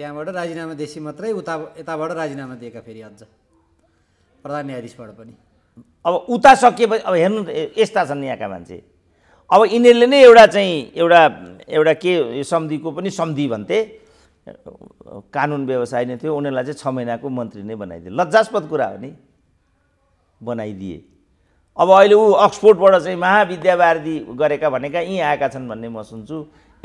त्यहाँबाट राजीनामा देसी मात्रै उता यताबाट राजीनामा दिएका फेरि अझ प्रधान न्यायाधीशबाट पनि अब उता सकिएपछि अब हेर्नु यस्ता छन् यहाँका मान्छे अब यिनीहरूले नै एउटा चाहिँ एउटा एउटा के सम्धिको पनि सम्धि भन्थे कानुन व्यवसाय नै थियो उनीहरूलाई चाहिँ छ महिनाको मन्त्री नै बनाइदिए लज्जास्पद कुरा हो नि बनाइदिए अब अहिले ऊ अक्सफोर्डबाट चाहिँ महाविद्यावारदी गरेका भनेका यहीँ आएका छन् भन्ने म सुन्छु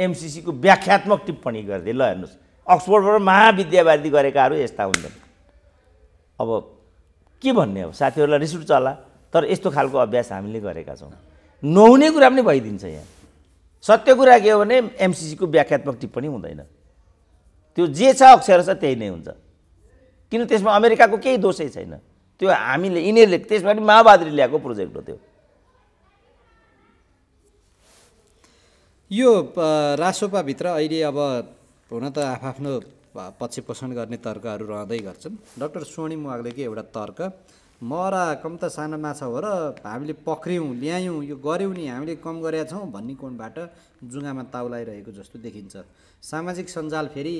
एमसिसीको व्याख्यात्मक टिप्पणी गरिदिए ल हेर्नुहोस् अक्सफोर्डबाट महाविद्यावादी गरेकाहरू यस्ता हुन्छन् अब के भन्ने अब साथीहरूलाई रिस चला तर यस्तो खालको अभ्यास हामीले गरेका छौँ नहुने कुरा पनि भइदिन्छ यहाँ सत्य कुरा के हो भने एमसिसीको व्याख्यात्मक टिप्पणी हुँदैन त्यो जे छ अक्षर छ त्यही नै हुन्छ किन त्यसमा अमेरिकाको केही दोषै छैन त्यो हामीले यिनीहरूले त्यसमा पनि माओवादीले ल्याएको प्रोजेक्ट हो त्यो यो रासोपाभित्र अहिले अब हुन त आफआफ्नो पक्ष पोषण गर्ने तर्कहरू रहँदै गर्छन् डक्टर सोणी मुवागले के एउटा तर्क मरा कम त सानो माछा हो र हामीले पक्रियौँ ल्यायौँ यो गऱ्यौँ नि हामीले कम गरेका छौँ भन्ने कोणबाट जुङ्गामा ताउलाइरहेको जस्तो देखिन्छ सामाजिक सञ्जाल फेरि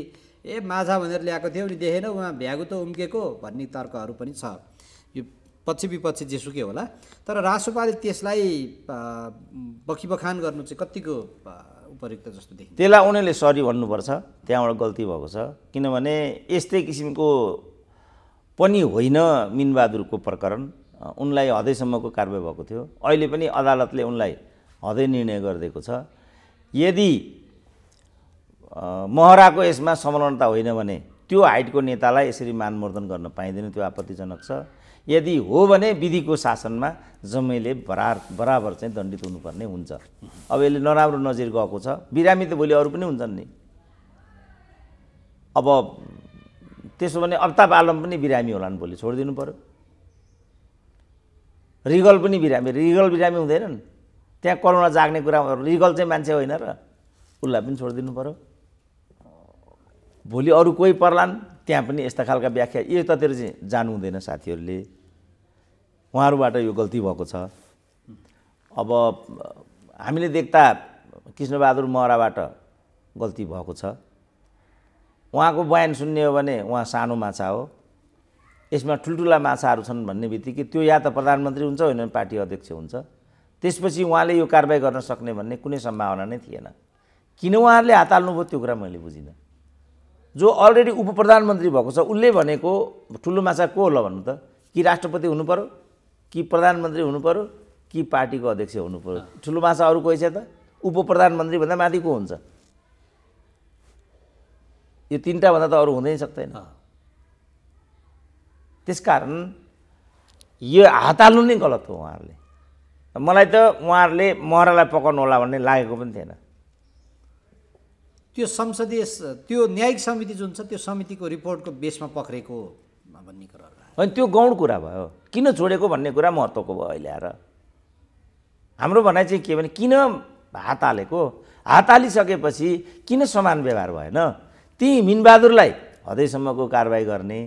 ए माछा भनेर ल्याएको थियो नि देखेन उहाँ भ्यागु त उम्केको भन्ने तर्कहरू पनि छ यो पछि विपक्षी जेसुकै होला तर रासोपाले त्यसलाई बखिबखान गर्नु चाहिँ कतिको उपयुक्त जस्तो देखिन्छ त्यसलाई उनीहरूले सरी भन्नुपर्छ त्यहाँबाट गल्ती भएको छ किनभने यस्तै किसिमको पनि होइन मिनबहादुरको प्रकरण उनलाई हदैसम्मको कारवाही भएको थियो अहिले पनि अदालतले उनलाई हदै निर्णय गरिदिएको छ यदि महराको यसमा संलग्नता होइन भने त्यो हाइटको नेतालाई यसरी मानमर्दन गर्न पाइँदैन त्यो आपत्तिजनक छ यदि हो भने विधिको शासनमा जम्मैले बराबर बराबर चाहिँ दण्डित हुनुपर्ने हुन्छ अब यसले नराम्रो नजिर गएको छ बिरामी त भोलि अरू पनि हुन्छन् नि अब त्यसो भने अल्ताप आलम पनि बिरामी होला नि भोलि छोडिदिनु पऱ्यो रिगल पनि बिरामी रिगल बिरामी हुँदैनन् त्यहाँ कोरोना जाग्ने कुरा रिगल चाहिँ मान्छे होइन र उसलाई पनि छोडिदिनु पऱ्यो भोलि अरू कोही पर्लान् त्यहाँ पनि यस्ता खालका व्याख्या यतातिर चाहिँ जानु हुँदैन साथीहरूले उहाँहरूबाट यो गल्ती भएको छ अब हामीले देख्दा कृष्णबहादुर महराबाट गल्ती भएको छ उहाँको बयान सुन्ने हो भने उहाँ सानो माछा हो यसमा ठुल्ठुला माछाहरू छन् भन्ने बित्तिकै त्यो या त प्रधानमन्त्री हुन्छ होइन पार्टी अध्यक्ष हुन्छ त्यसपछि उहाँले यो कारवाही गर्न सक्ने भन्ने कुनै सम्भावना नै थिएन किन उहाँहरूले हात हाल्नुभयो त्यो कुरा मैले बुझिनँ जो अलरेडी उप प्रधानमन्त्री भएको छ उसले भनेको ठुलो माछा को होला भन्नु त कि राष्ट्रपति हुनु पऱ्यो कि प्रधानमन्त्री हुनु पऱ्यो कि पार्टीको अध्यक्ष हुनु पऱ्यो ठुलो माछा अरू कोही छ त उप भन्दा माथि को हुन्छ यो भन्दा त अरू हुँदै सक्दैन त्यस कारण यो हाल्नु नै गलत हो उहाँहरूले मलाई त उहाँहरूले महरालाई पकाउनु होला भन्ने लागेको पनि थिएन त्यो संसदीय त्यो न्यायिक समिति जुन छ त्यो समितिको रिपोर्टको बेसमा पक्रेको भन्ने कुराहरू होइन त्यो गौण कुरा भयो किन छोडेको भन्ने कुरा महत्त्वको भयो अहिले आएर हाम्रो भनाइ चाहिँ के भने किन हात हालेको हात हालिसकेपछि किन समान व्यवहार भएन ती मिनबहादुरलाई हदैसम्मको कारवाही गर्ने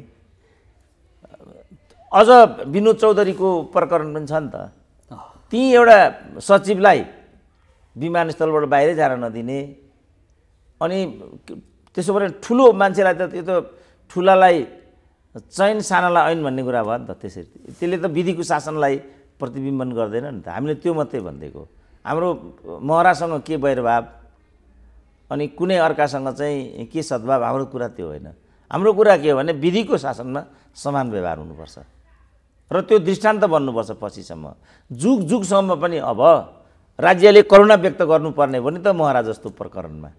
अझ विनोद चौधरीको प्रकरण पनि छ नि त ती एउटा सचिवलाई विमानस्थलबाट बाहिरै जान नदिने अनि त्यसो भने ठुलो मान्छेलाई त त्यो त ठुलालाई चैन सानालाई ऐन भन्ने कुरा भयो नि त त्यसरी त्यसले त विधिको शासनलाई प्रतिबिम्बन गर्दैन नि त हामीले त्यो मात्रै भनिदिएको हाम्रो महरासँग के वैरभाव अनि कुनै अर्कासँग चाहिँ के सद्भाव हाम्रो कुरा त्यो होइन हाम्रो कुरा के हो भने विधिको शासनमा समान व्यवहार हुनुपर्छ र त्यो दृष्टान्त बन्नुपर्छ पछिसम्म जुग जुगसम्म पनि अब राज्यले करुणा व्यक्त गर्नुपर्ने हो नि त महरा जस्तो प्रकरणमा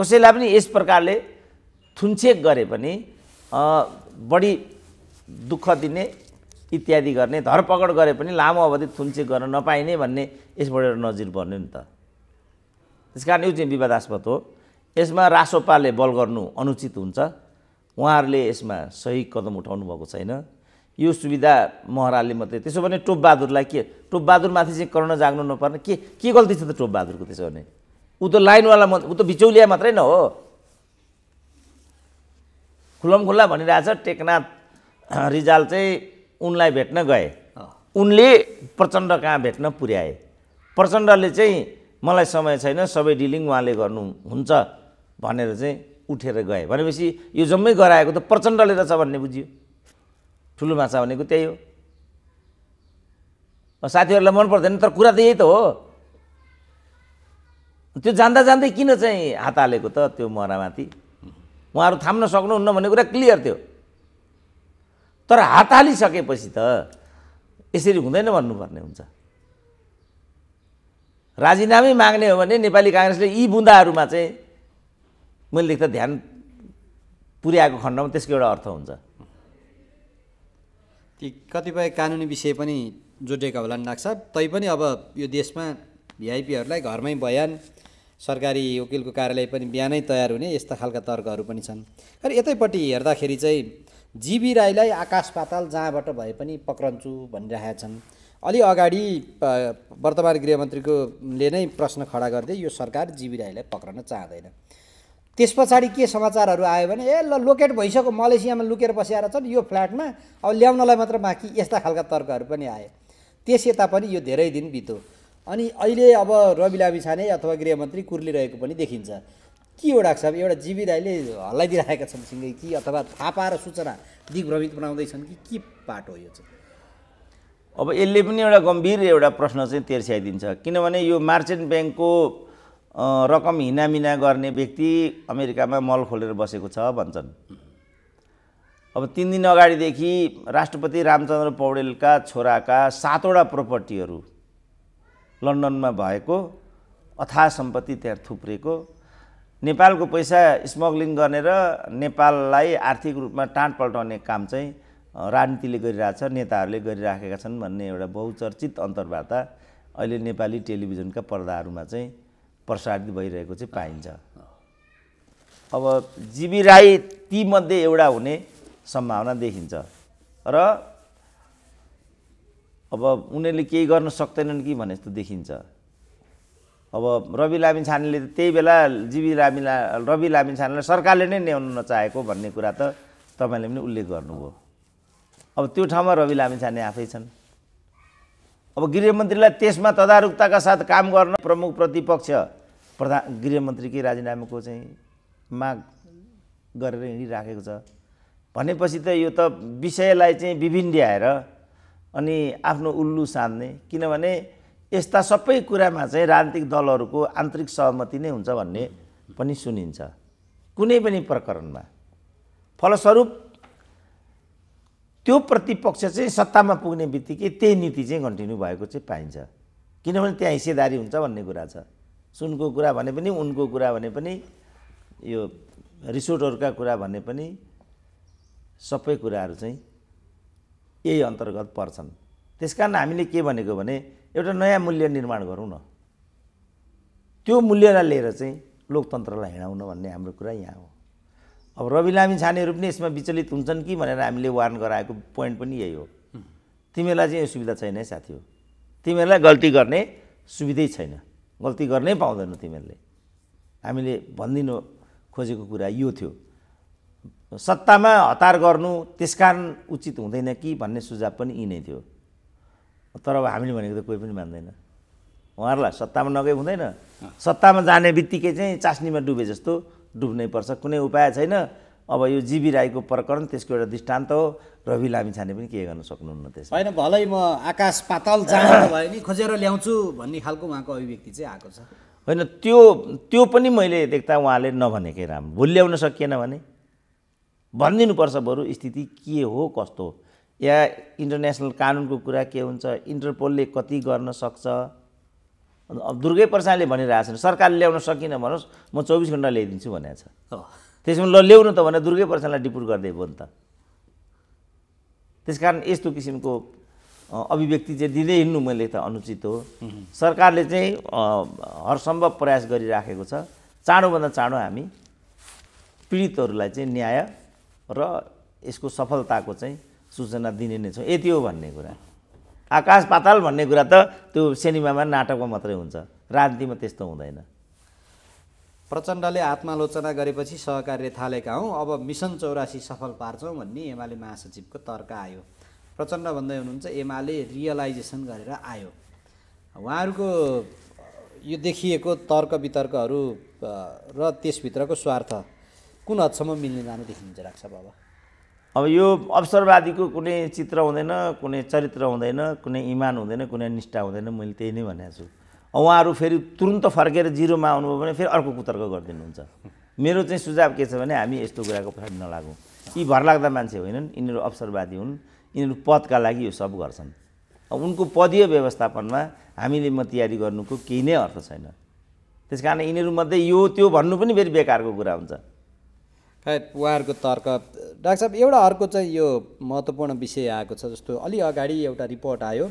कसैलाई पनि यस प्रकारले थुन्छेक गरे पनि बढी दुःख दिने इत्यादि गर्ने धरपकड गरे पनि लामो अवधि थुन्चेक गर्न नपाइने भन्ने यसबाट एउटा नजिर पर्ने नि त त्यस कारण यो चाहिँ विवादास्पद हो यसमा रासोपाले बल गर्नु अनुचित हुन्छ उहाँहरूले यसमा सही कदम उठाउनु भएको छैन यो सुविधा महराले मात्रै त्यसो भने टोपबहादुरलाई के टोपबहादुरमाथि चाहिँ कर्ण जाग्नु नपर्ने के के गल्ती छ त टोपबहादुरको त्यसो भने ऊ त लाइनवाला मात्र ऊ त बिचौलिया मात्रै न हो खुल्लम खुल्ला भनिरहेछ टेकनाथ रिजाल चाहिँ उनलाई भेट्न गए उनले प्रचण्ड कहाँ भेट्न पुर्याए प्रचण्डले चाहिँ मलाई समय छैन सबै डिलिङ उहाँले गर्नुहुन्छ भनेर चाहिँ उठेर गए भनेपछि यो जम्मै गराएको त प्रचण्डले रहेछ भन्ने बुझियो ठुलो माछा भनेको त्यही हो साथीहरूलाई मन पर्दैन तर कुरा त यही त हो त्यो जान्दा जान्दै किन चाहिँ हात हालेको त त्यो मरामाथि उहाँहरू थाम्न सक्नुहुन्न भन्ने कुरा क्लियर थियो तर हात हालिसकेपछि त यसरी हुँदैन भन्नुपर्ने हुन्छ राजीनामै माग्ने हो भने नेपाली काङ्ग्रेसले यी बुँदाहरूमा चाहिँ मैले लेख्दा ध्यान पुर्याएको खण्डमा त्यसको एउटा अर्थ हुन्छ ती कतिपय कानुनी विषय पनि जोडिएका होला लाग्छ तै तैपनि अब यो देशमा भिआइपीहरूलाई घरमै बयान सरकारी वकिलको कार्यालय पनि बिहानै तयार हुने यस्ता खालका तर्कहरू पनि छन् तर यतैपट्टि हेर्दाखेरि चाहिँ जिबी राईलाई आकाश पाताल जहाँबाट भए पनि पक्रन्छु भनिरहेका छन् अलि अगाडि वर्तमान गृहमन्त्रीकोले नै प्रश्न खडा गर्दै यो सरकार जिबी राईलाई पक्रन चाहँदैन त्यस पछाडि के समाचारहरू आयो भने ए ल लोकेट भइसक्यो मलेसियामा लुकेर बसिआएर छन् यो फ्ल्याटमा अब ल्याउनलाई मात्र बाँकी यस्ता खालका तर्कहरू पनि आए त्यस यता पनि यो धेरै दिन बित्यो अनि अहिले अब रवि लामी छाने अथवा गृहमन्त्री कुर्लिरहेको पनि देखिन्छ के एउटा छ साहब एउटा जीवित अहिले हल्लाइदिइरहेका छन् सिँगै कि अथवा थाहा र सूचना दिग्भ्रमित बनाउँदैछन् कि के पाटो यो चाहिँ अब यसले पनि एउटा गम्भीर एउटा प्रश्न चाहिँ तेर्स्याइदिन्छ किनभने यो मार्चेन्ट ब्याङ्कको रकम हिनामिना गर्ने व्यक्ति अमेरिकामा मल खोलेर बसेको छ भन्छन् अब तिन दिन अगाडिदेखि राष्ट्रपति रामचन्द्र पौडेलका छोराका सातवटा प्रपर्टीहरू लन्डनमा भएको अथा सम्पत्ति त्यहाँ थुप्रेको नेपालको पैसा स्मग्लिङ गर्ने र नेपाललाई आर्थिक रूपमा टाँट पल्टाउने काम चाहिँ राजनीतिले गरिरहेछ नेताहरूले गरिराखेका छन् भन्ने एउटा बहुचर्चित अन्तर्वार्ता अहिले नेपाली टेलिभिजनका पर्दाहरूमा चाहिँ प्रसारित भइरहेको चाहिँ पाइन्छ अब जीवी राई तीमध्ये एउटा हुने सम्भावना देखिन्छ र अब उनीहरूले केही गर्न सक्दैनन् कि भने जस्तो देखिन्छ अब रवि लामी छानेले त त्यही बेला जीवी लामिला रवि लामी छानेलाई सरकारले नै ल्याउन नचाहेको भन्ने कुरा त तपाईँले पनि उल्लेख गर्नुभयो अब त्यो ठाउँमा रवि लामी छाने आफै छन् अब गृहमन्त्रीलाई त्यसमा तदारुकताका साथ काम गर्न प्रमुख प्रतिपक्ष प्रधान गृहमन्त्रीकै राजीनामाको चाहिँ माग गरेर हिँडिराखेको छ भनेपछि त यो त विषयलाई चाहिँ विभिन्न ल्याएर अनि आफ्नो उल्लु साध्ने किनभने यस्ता सबै कुरामा चाहिँ राजनीतिक दलहरूको आन्तरिक सहमति नै हुन्छ भन्ने पनि सुनिन्छ कुनै पनि प्रकरणमा फलस्वरूप त्यो प्रतिपक्ष चाहिँ सत्तामा पुग्ने बित्तिकै त्यही नीति चाहिँ कन्टिन्यू भएको चाहिँ पाइन्छ किनभने त्यहाँ हिस्सेदारी हुन्छ भन्ने कुरा छ सुनको कुरा भने पनि उनको कुरा भने पनि यो रिसोर्टहरूका कुरा भने पनि सबै कुराहरू चाहिँ यही अन्तर्गत पर्छन् त्यस कारण हामीले के भनेको भने एउटा नयाँ मूल्य निर्माण गरौँ न त्यो मूल्यलाई लिएर चाहिँ लोकतन्त्रलाई हिँडाउन भन्ने हाम्रो कुरा यहाँ हो अब रवि लामी छानेहरू पनि यसमा विचलित हुन्छन् कि भनेर हामीले वार्न गराएको पोइन्ट पनि यही हो तिमीहरूलाई चाहिँ यो सुविधा छैन है साथी हो तिमीहरूलाई गल्ती गर्ने सुविधै छैन गल्ती गर्नै पाउँदैन तिमीहरूले हामीले भनिदिनु खोजेको कुरा यो थियो सत्तामा हतार गर्नु त्यसकारण उचित हुँदैन कि भन्ने सुझाव पनि यी नै थियो तर अब हामीले भनेको त कोही पनि मान्दैन उहाँहरूलाई सत्तामा नगए हुँदैन सत्तामा जाने बित्तिकै चाहिँ चास्नीमा डुबे जस्तो डुब्नै पर्छ कुनै उपाय छैन अब यो जीवी राईको प्रकरण त्यसको एउटा दृष्टान्त हो रवि लामिछाने पनि के गर्न सक्नुहुन्न त्यसमा होइन भलै म आकाश पातल जानु भयो नि खोजेर ल्याउँछु भन्ने खालको उहाँको अभिव्यक्ति चाहिँ आएको छ होइन त्यो त्यो पनि मैले देख्दा उहाँले नभनेकै राम्रो ल्याउन सकिएन भने भनिदिनुपर्छ बरु स्थिति के हो कस्तो या इन्टरनेसनल कानुनको कुरा के हुन्छ इन्टरपोलले कति गर्न सक्छ दुर्गै प्रसादले भनिरहेको छैन सरकारले ल्याउन सकिनँ भनोस् म चौबिस घन्टा ल्याइदिन्छु भनेको छ त्यसमा ल ल्याउनु त भने दुर्गै प्रसादलाई डिपुट भयो नि त त्यस कारण यस्तो किसिमको अभिव्यक्ति चाहिँ दिँदै हिँड्नु मैले त अनुचित हो सरकारले चाहिँ हरसम्भव प्रयास गरिराखेको छ चाँडोभन्दा चाँडो हामी पीडितहरूलाई चाहिँ न्याय र यसको सफलताको चाहिँ सूचना दिने नै छौँ यति हो भन्ने कुरा आकाश पाताल भन्ने कुरा त त्यो सिनेमामा नाटकमा मात्रै हुन्छ राजनीतिमा त्यस्तो हुँदैन प्रचण्डले आत्मालोचना गरेपछि सहकार्य थालेका हौँ अब मिसन चौरासी सफल पार्छौँ भन्ने एमाले महासचिवको तर्क आयो प्रचण्ड भन्दै हुनुहुन्छ एमाले रियलाइजेसन गरेर आयो उहाँहरूको यो देखिएको तर्क वितर्कहरू र त्यसभित्रको स्वार्थ कुन हदसम्म मिल्ने जानु देखिन्छ राख्छ बाबा अब यो अवसरवादीको कुनै चित्र हुँदैन कुनै चरित्र हुँदैन कुनै इमान हुँदैन कुनै निष्ठा हुँदैन मैले त्यही नै भनेको छु उहाँहरू फेरि तुरन्त फर्केर जिरोमा आउनुभयो भने फेरि अर्को कुतर्क गरिदिनुहुन्छ मेरो चाहिँ सुझाव के छ भने हामी यस्तो कुराको पछाडि नलागौँ यी भरलाग्दा मान्छे होइनन् यिनीहरू अवसरवादी हुन् यिनीहरू पदका लागि यो सब गर्छन् उनको पदीय व्यवस्थापनमा हामीले म तयारी गर्नुको केही नै अर्थ छैन त्यस कारण यिनीहरूमध्ये यो त्यो भन्नु पनि फेरि बेकारको कुरा हुन्छ खै उहाँहरूको तर्क डाक्टर साहब एउटा अर्को चाहिँ यो महत्त्वपूर्ण विषय आएको छ जस्तो अलि अगाडि एउटा रिपोर्ट आयो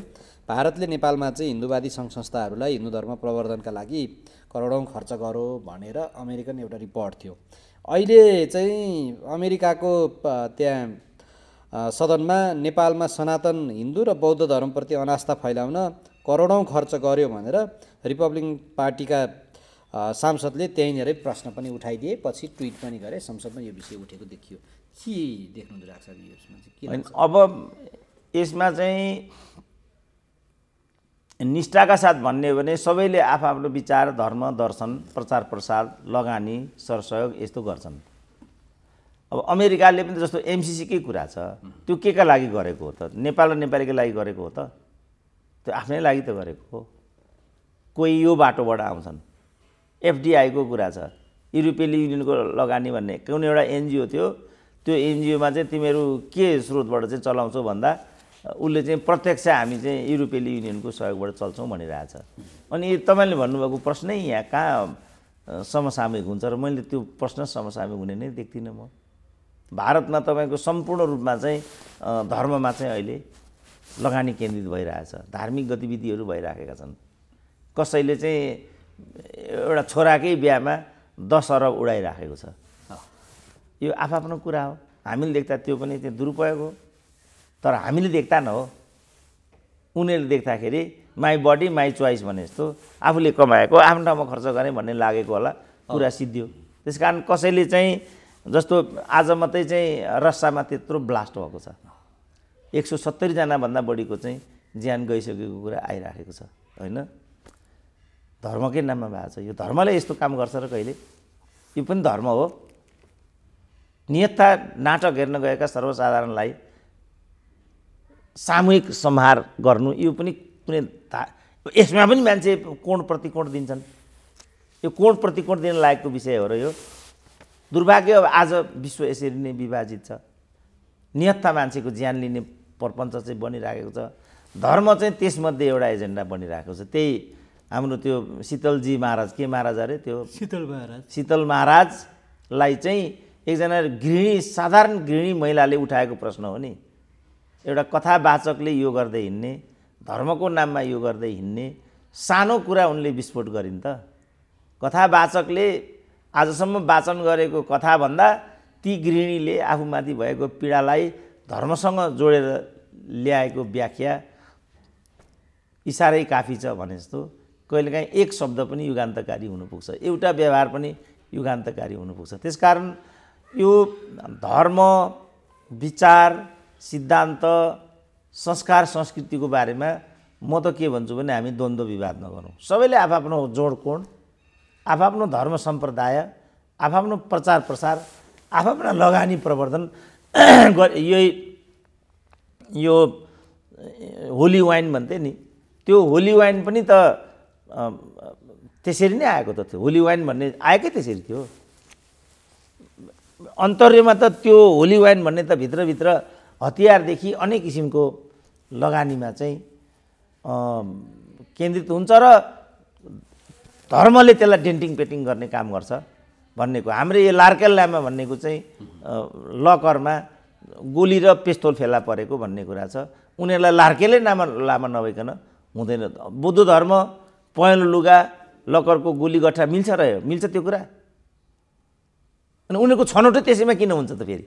भारतले नेपालमा चाहिँ हिन्दूवादी सङ्घ संस्थाहरूलाई हिन्दू धर्म प्रवर्धनका लागि करोडौँ खर्च गरो भनेर अमेरिकन एउटा रिपोर्ट थियो अहिले चाहिँ अमेरिकाको त्यहाँ सदनमा नेपालमा सनातन हिन्दू र बौद्ध धर्मप्रति अनास्था फैलाउन करोडौँ खर्च गर्यो भनेर रिपब्लिकन पार्टीका सांसदले त्यहीँनिरै प्रश्न पनि उठाइदिए पछि ट्विट पनि गरे संसदमा यो विषय उठेको देखियो के देख्नु लाग्छ यसमा चाहिँ अब यसमा चाहिँ निष्ठाका साथ भन्ने हो भने सबैले आफ्नो विचार धर्म दर्शन प्रचार प्रसार लगानी सरसहयोग यस्तो गर्छन् अब अमेरिकाले पनि जस्तो एमसिसीकै कुरा छ त्यो के का लागि गरेको हो त नेपाल र नेपालीकै लागि गरेको हो त त्यो आफ्नै लागि त गरेको हो कोही यो बाटोबाट आउँछन् एफडिआईको कुरा छ युरोपियन युनियनको लगानी भन्ने कुनै एउटा एनजिओ थियो त्यो एनजिओमा चाहिँ तिमीहरू के स्रोतबाट चाहिँ चलाउँछौ भन्दा उसले चाहिँ प्रत्यक्ष हामी चाहिँ युरोपियन युनियनको सहयोगबाट चल्छौँ भनिरहेछ अनि तपाईँले भन्नुभएको प्रश्नै यहाँ कहाँ समसामयिक हुन्छ र मैले त्यो प्रश्न समसामयिक हुने नै देख्दिनँ म भारतमा तपाईँको सम्पूर्ण रूपमा चाहिँ धर्ममा चाहिँ अहिले लगानी केन्द्रित भइरहेछ धार्मिक गतिविधिहरू भइराखेका छन् कसैले चाहिँ एउटा छोराकै बिहामा दस अरब उडाइराखेको छ यो आफ्नो कुरा हो हामीले देख्दा त्यो पनि त्यो दुरुपयोग हो तर हामीले देख्दा न हो उनीहरूले देख्दाखेरि माई बडी माई चोइस भने जस्तो आफूले कमाएको आफ्नो ठाउँमा खर्च गरेँ भन्ने लागेको होला कुरा सिद्धियो त्यस कारण कसैले चाहिँ जस्तो आज मात्रै चाहिँ रस्सामा त्यत्रो ब्लास्ट भएको छ एक सौ सत्तरीजनाभन्दा बढीको चाहिँ ज्यान गइसकेको कुरा आइराखेको छ होइन धर्मकै नाममा भएको छ यो धर्मले यस्तो काम गर्छ र कहिले यो पनि धर्म हो नियता नाटक हेर्न गएका सर्वसाधारणलाई सामूहिक संहार गर्नु यो पनि कुनै धा यसमा पनि मान्छे कोण प्रतिकोण दिन्छन् यो कोण प्रतिकोण दिन लायकको विषय हो र यो दुर्भाग्य अब आज विश्व यसरी नै विभाजित छ नियत्ता मान्छेको ज्यान लिने प्रपञ्च चाहिँ बनिराखेको छ धर्म चाहिँ त्यसमध्ये एउटा एजेन्डा बनिरहेको छ त्यही हाम्रो त्यो शीतलजी महाराज के महाराज अरे त्यो शीतल महाराज शीतल महाराजलाई चाहिँ एकजना गृहिणी साधारण गृहिणी महिलाले उठाएको प्रश्न हो नि एउटा कथावाचकले यो गर्दै हिँड्ने धर्मको नाममा यो गर्दै हिँड्ने सानो कुरा उनले विस्फोट गरिन् त कथावाचकले आजसम्म वाचन गरेको कथाभन्दा ती गृहिणीले आफूमाथि भएको पीडालाई धर्मसँग जोडेर ल्याएको व्याख्या इसारै काफी छ भने जस्तो कहिलेकाहीँ एक शब्द पनि युगान्तकारी हुनुपुग्छ एउटा व्यवहार पनि युगान्तकारी हुनुपुग्छ कारण यो धर्म विचार सिद्धान्त संस्कार संस्कृतिको बारेमा म त के भन्छु भने हामी द्वन्द्व विवाद नगरौँ सबैले आफआफ्नो जोडकोण आफआफ्नो धर्म सम्प्रदाय आफआफ्नो प्रचार प्रसार आफआफ्ना लगानी प्रवर्धन यही यो होली वाइन भन्थे नि त्यो होली वाइन पनि त त्यसरी नै आएको त थियो होली वाइन भन्ने आएकै त्यसरी थियो अन्तर्यमा त त्यो होली वाइन भन्ने त भित्रभित्र हतियारदेखि अनेक किसिमको लगानीमा चाहिँ केन्द्रित हुन्छ र धर्मले त्यसलाई डेन्टिङ पेटिङ गर्ने काम गर्छ भन्नेको हाम्रो यो लार्केल लामा भन्नेको चाहिँ लकरमा गोली र पेस्तोल फेला परेको भन्ने कुरा छ उनीहरूलाई लार्केलै नामा लामा नभइकन हुँदैन बुद्ध धर्म पहेँलो लुगा लकरको गोली गठा मिल्छ र मिल्छ त्यो कुरा अनि उनीहरूको छनौटै त्यसैमा किन हुन्छ त फेरि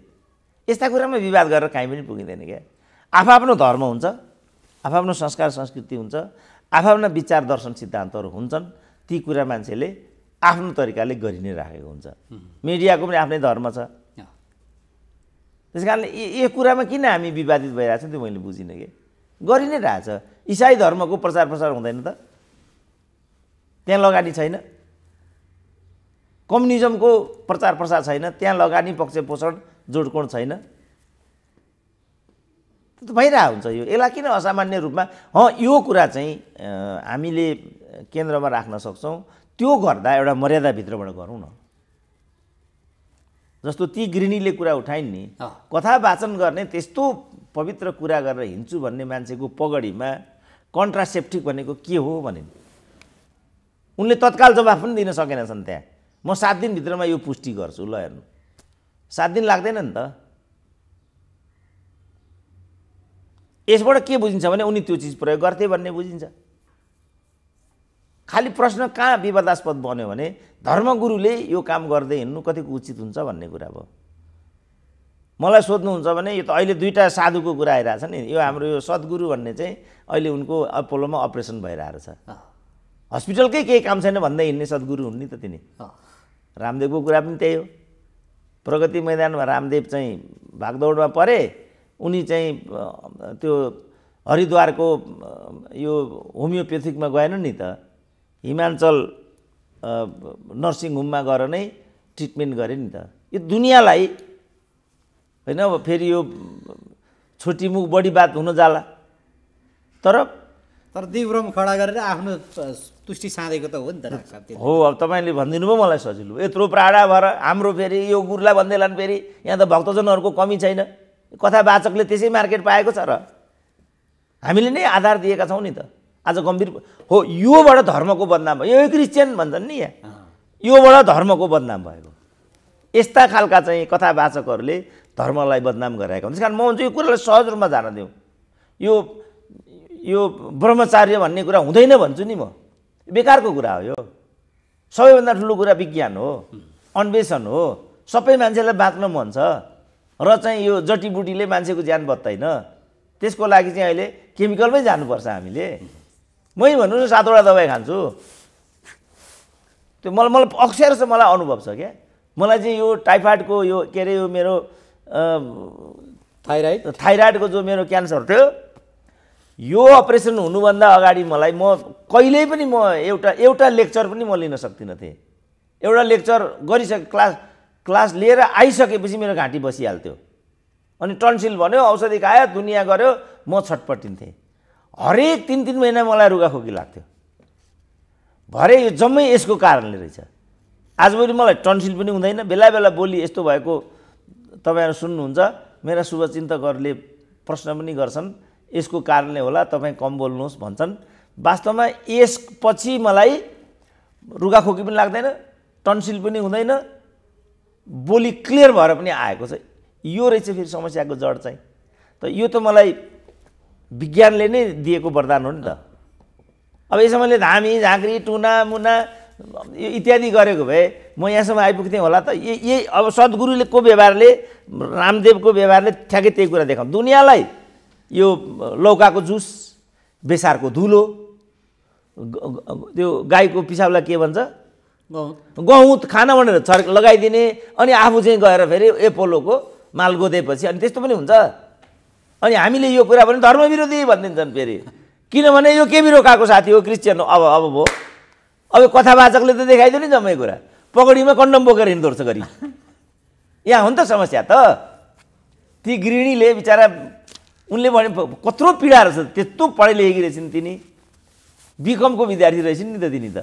यस्ता कुरामा विवाद गरेर काहीँ पनि पुगिँदैन क्या आफआफ्नो धर्म हुन्छ आफआफ्नो संस्कार संस्कृति हुन्छ आफ्ना विचार दर्शन सिद्धान्तहरू हुन्छन् ती कुरा मान्छेले आफ्नो तरिकाले गरि नै राखेको हुन्छ मिडियाको पनि आफ्नै धर्म छ त्यस कारणले यो कुरामा किन हामी विवादित भइरहेछौँ त्यो मैले बुझिनँ कि गरि नै रहेछ इसाई धर्मको प्रचार प्रसार हुँदैन त त्यहाँ लगानी छैन कम्युनिजमको प्रचार प्रसार छैन त्यहाँ लगानी पक्ष पोषण जोडकोण छैन त भइरहेको हुन्छ यो यसलाई किन असामान्य रूपमा हँ यो कुरा चाहिँ हामीले केन्द्रमा राख्न सक्छौँ त्यो गर्दा एउटा मर्यादाभित्रबाट गरौँ न जस्तो ती गृहिणीले कुरा उठाइन् नि कथा वाचन गर्ने त्यस्तो पवित्र कुरा गरेर हिँड्छु भन्ने मान्छेको पगडीमा कन्ट्रासेप्टिक भनेको के हो भने नि उनले तत्काल जवाफ पनि दिन सकेनछन् त्यहाँ म सात दिनभित्रमा यो पुष्टि गर्छु ल हेर्नु सात दिन लाग्दैन नि त यसबाट के बुझिन्छ भने उनी त्यो चिज प्रयोग गर्थे भन्ने बुझिन्छ खालि प्रश्न कहाँ विवादास्पद बन्यो भने धर्मगुरुले यो काम गर्दै हिँड्नु कतिको उचित हुन्छ भन्ने कुरा भयो मलाई सोध्नुहुन्छ भने यो त अहिले दुईवटा साधुको कुरा आइरहेको छ नि यो हाम्रो यो सद्गुरु भन्ने चाहिँ अहिले उनको अपोलोमा अपरेसन भइरहेको छ हस्पिटलकै केही काम छैन भन्दै हिँड्ने सद्गुरु हुन् नि त तिनी रामदेवको कुरा पनि त्यही हो प्रगति मैदानमा रामदेव चाहिँ भागदौडमा परे उनी चाहिँ त्यो हरिद्वारको यो होमियोपेथिकमा गएन नि त हिमाञ्चल नर्सिङ होममा गएर नै ट्रिटमेन्ट गरे नि त यो दुनियाँलाई होइन अब फेरि यो छोटीमुख बढी बात हुन जाला तर तर दिव्रम खडा गरेर आफ्नो तुष्टि साँधेको त हो नि त हो अब तपाईँले भनिदिनु भयो मलाई सजिलो यत्रो प्राडा भएर हाम्रो फेरि यो गुरुलाई भन्दैलान् फेरि यहाँ त भक्तजनहरूको कमी छैन कथावाचकले त्यसै मार्केट पाएको छ र हामीले नै आधार दिएका छौँ नि त आज गम्भीर हो योबाट धर्मको बदनाम भयो यो क्रिस्चियन भन्छन् नि यहाँ योबाट धर्मको बदनाम भएको यस्ता खालका चाहिँ कथावाचकहरूले धर्मलाई बदनाम गराएका हुन् त्यस कारण म भन्छु यो कुरालाई सहज रूपमा जान दिउँ यो यो ब्रह्मचार्य भन्ने कुरा हुँदैन भन्छु नि म बेकारको कुरा हो यो सबैभन्दा ठुलो कुरा विज्ञान हो अन्वेषण हो सबै मान्छेलाई बाँच्न मन छ र चाहिँ यो जटीबुटीले मान्छेको ज्यान बत्दैन त्यसको लागि चाहिँ अहिले केमिकलमै जानुपर्छ हामीले मै भन्नु न सातवटा दबाई खान्छु त्यो मलाई मलाई अक्षर छ मलाई अनुभव छ क्या मलाई चाहिँ यो टाइफाइडको यो के अरे यो मेरो थाइराइड थाइराइडको जो मेरो क्यान्सर थियो यो अपरेसन हुनुभन्दा अगाडि मलाई म कहिल्यै पनि म एउटा एउटा लेक्चर पनि म लिन सक्दिनँ थिएँ एउटा लेक्चर गरिसके क्लास क्लास लिएर आइसकेपछि मेरो घाँटी बसिहाल्थ्यो अनि टन्सिल भन्यो औषधि खायो दुनियाँ गऱ्यो म छटपटिन्थेँ हरेक तिन तिन महिना मलाई रुगाखोकी लाग्थ्यो भरे यो जम्मै यसको कारणले रहेछ आजभोलि मलाई टन्सिल पनि हुँदैन बेला बेला बोली यस्तो भएको तपाईँहरू सुन्नुहुन्छ मेरा शुभचिन्तकहरूले प्रश्न पनि गर्छन् यसको कारणले होला तपाईँ कम बोल्नुहोस् भन्छन् वास्तवमा यसपछि मलाई रुगाखोकी पनि लाग्दैन टन्सिल पनि हुँदैन बोली क्लियर भएर पनि आएको छ यो रहेछ फेरि समस्याको जड चाहिँ त यो त मलाई विज्ञानले नै दिएको वरदान हो नि त अब मैले धामी झाँक्री टुना मुना यो इत्यादि गरेको भए म यहाँसम्म आइपुग्थेँ होला त यही अब सद्गुरुले को व्यवहारले रामदेवको व्यवहारले ठ्याक्कै त्यही कुरा देखाउँ दुनियाँलाई यो लौकाको जुस बेसारको धुलो त्यो गाईको पिसाबलाई के भन्छ गहुँत खाना भनेर छर्क लगाइदिने अनि आफू चाहिँ गएर फेरि एपोलोको माल गोदेपछि अनि त्यस्तो पनि हुन्छ अनि हामीले यो कुरा पनि धर्मविरोधी भनिदिन्छन् फेरि किनभने यो के रोकाएको साथी हो क्रिस्चियन हो अब अब भयो अब कथावाचकले त देखाइदियो नि जम्मै कुरा पगडीमा कन्डम बोकेर हिँड्दो रहेछ गरी यहाँ हो नि त समस्या त ती गृहिणीले बिचरा उनले भने कत्रो पीडा रहेछ त्यस्तो पढे लेखेकी रहेछन् तिनी बिकमको विद्यार्थी रहेछन् नि त तिनी त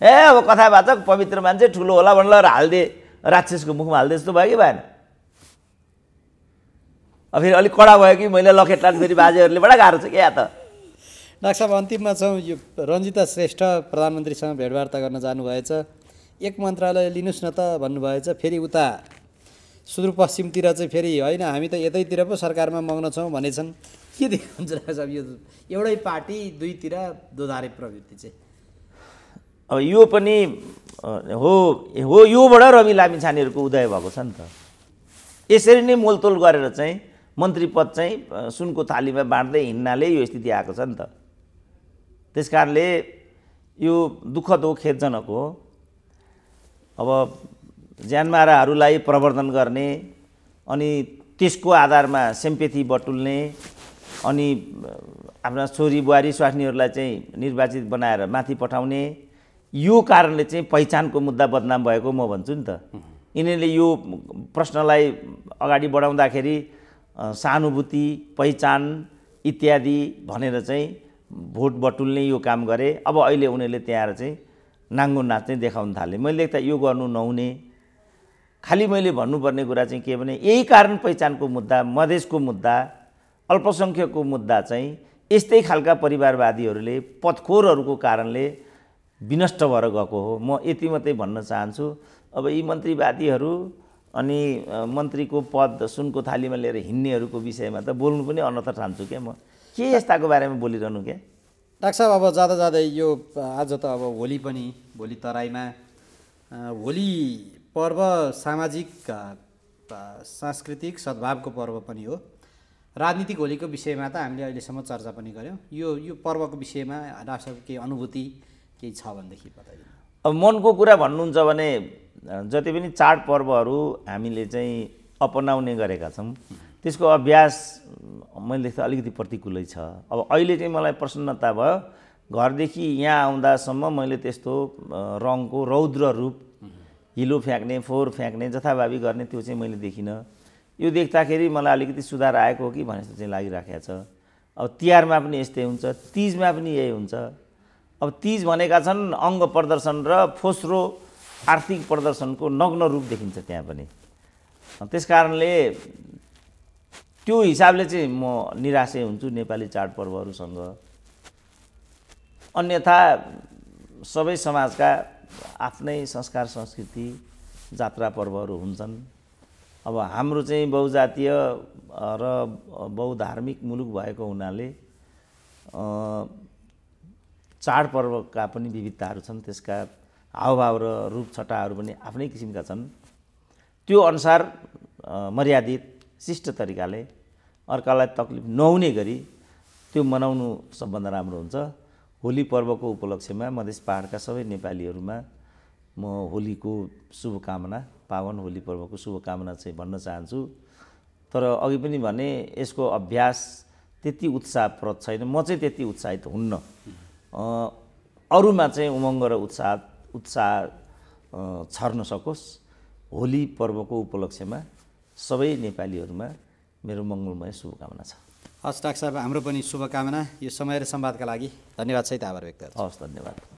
ए अब कथा कथावाचक पवित्र मान्छे ठुलो होला भनेर हालिदिए राक्षसको मुखमा हालिदिए जस्तो भयो कि भएन अब फेरि अलिक कडा भयो कि मैले लखेटलाट फेरि बाजेहरूले बडा गाह्रो छ क्या त डाक्टर साहब अन्तिममा छौँ यो रन्जिता श्रेष्ठ प्रधानमन्त्रीसँग भेटवार्ता गर्न जानुभएछ एक मन्त्रालय लिनुहोस् न त भन्नुभएछ फेरि उता सुदूरपश्चिमतिर चाहिँ फेरि होइन हामी त यतैतिर पो सरकारमा मग्न छौँ भनेछन् के देखाउँछ साहब यो एउटै पार्टी दुईतिर दोधारे प्रवृत्ति चाहिँ अब यो पनि हो हो योबाट रवि लामिछानेहरूको उदय भएको छ नि त यसरी नै मोलतोल गरेर चाहिँ मन्त्री पद चाहिँ सुनको थालीमा बाँड्दै हिँड्नाले यो स्थिति आएको छ नि त त्यस कारणले यो दुःखद हो खेदजनक हो अब ज्यानमाराहरूलाई प्रवर्धन गर्ने अनि त्यसको आधारमा सेम्पेथी बटुल्ने अनि आफ्ना छोरी बुहारी स्वास्नीहरूलाई चाहिँ निर्वाचित बनाएर माथि पठाउने यो कारणले चाहिँ पहिचानको मुद्दा बदनाम भएको म भन्छु नि त यिनीहरूले यो प्रश्नलाई अगाडि बढाउँदाखेरि सहानुभूति पहिचान इत्यादि भनेर चाहिँ भोट बटुल्ने यो काम गरे अब अहिले उनीहरूले त्यहाँ चाहिँ नाङ्गो नाच चाहिँ देखाउन थाले मैले देख्दा यो गर्नु नहुने खालि मैले भन्नुपर्ने कुरा चाहिँ के भने यही कारण पहिचानको मुद्दा मधेसको मुद्दा अल्पसङ्ख्यकको मुद्दा चाहिँ यस्तै खालका परिवारवादीहरूले पथखोरहरूको कारणले विनष्ट भएर गएको हो म यति मात्रै भन्न चाहन्छु अब यी मन्त्रीवादीहरू अनि मन्त्रीको पद सुनको थालीमा लिएर हिँड्नेहरूको विषयमा त बोल्नु पनि अनर्थ ठान्छु क्या म के यस्ताको बारेमा बोलिरहनु क्या डाक्टर साहब अब जाँदा जाँदै यो आज त अब होली पनि भोलि तराईमा होली पर्व सामाजिक सांस्कृतिक सद्भावको पर्व पनि हो राजनीतिक होलीको विषयमा त हामीले अहिलेसम्म चर्चा पनि गऱ्यौँ यो यो पर्वको विषयमा राष्ट्रको केही अनुभूति केही छ भनेदेखि बताइदिनु अब मनको कुरा भन्नुहुन्छ भने जति पनि चाडपर्वहरू हामीले चाहिँ अपनाउने गरेका छौँ त्यसको अभ्यास मैले देख्दा अलिकति प्रतिकूलै छ अब अहिले चाहिँ मलाई प्रसन्नता भयो घरदेखि यहाँ आउँदासम्म मैले त्यस्तो रङको रौद्र रूप हिलो फ्याँक्ने फोहोर फ्याँक्ने जथाभावी गर्ने त्यो चाहिँ मैले देखिनँ यो देख्दाखेरि मलाई अलिकति सुधार आएको हो कि भनेर जस्तो चाहिँ लागिराखेको छ अब तिहारमा पनि यस्तै हुन्छ तिजमा पनि यही हुन्छ अब तिज भनेका छन् अङ्ग प्रदर्शन र फोस्रो आर्थिक प्रदर्शनको नग्न रूप देखिन्छ त्यहाँ पनि त्यस कारणले त्यो हिसाबले चाहिँ म निराशै हुन्छु नेपाली चाडपर्वहरूसँग अन्यथा सबै समाजका आफ्नै संस्कार संस्कृति जात्रा पर्वहरू हुन्छन् अब हाम्रो चाहिँ बहुजातीय र बहुधार्मिक मुलुक भएको हुनाले चाडपर्वका पनि विविधताहरू छन् त्यसका हावभाव र रूप छटाहरू पनि आफ्नै किसिमका छन् त्यो अनुसार मर्यादित शिष्ट तरिकाले अर्कालाई तक्लिफ नहुने गरी त्यो मनाउनु सबभन्दा राम्रो हुन्छ होली पर्वको उपलक्ष्यमा मधेस पाहाडका सबै नेपालीहरूमा म होलीको शुभकामना पावन होली पर्वको शुभकामना चाहिँ भन्न चाहन्छु तर अघि पनि भने यसको अभ्यास त्यति उत्साहप्रद छैन म चाहिँ त्यति उत्साहित हुन्न अरूमा चाहिँ उमङ्ग र उत्साह उत्साह छर्न सकोस् होली पर्वको उपलक्ष्यमा सबै नेपालीहरूमा मेरो मङ्गलमय शुभकामना छ हस् डाक्टर साहब हाम्रो पनि शुभकामना यो समय र सम्वादका लागि धन्यवाद सहित आभार व्यक्त हस् धन्यवाद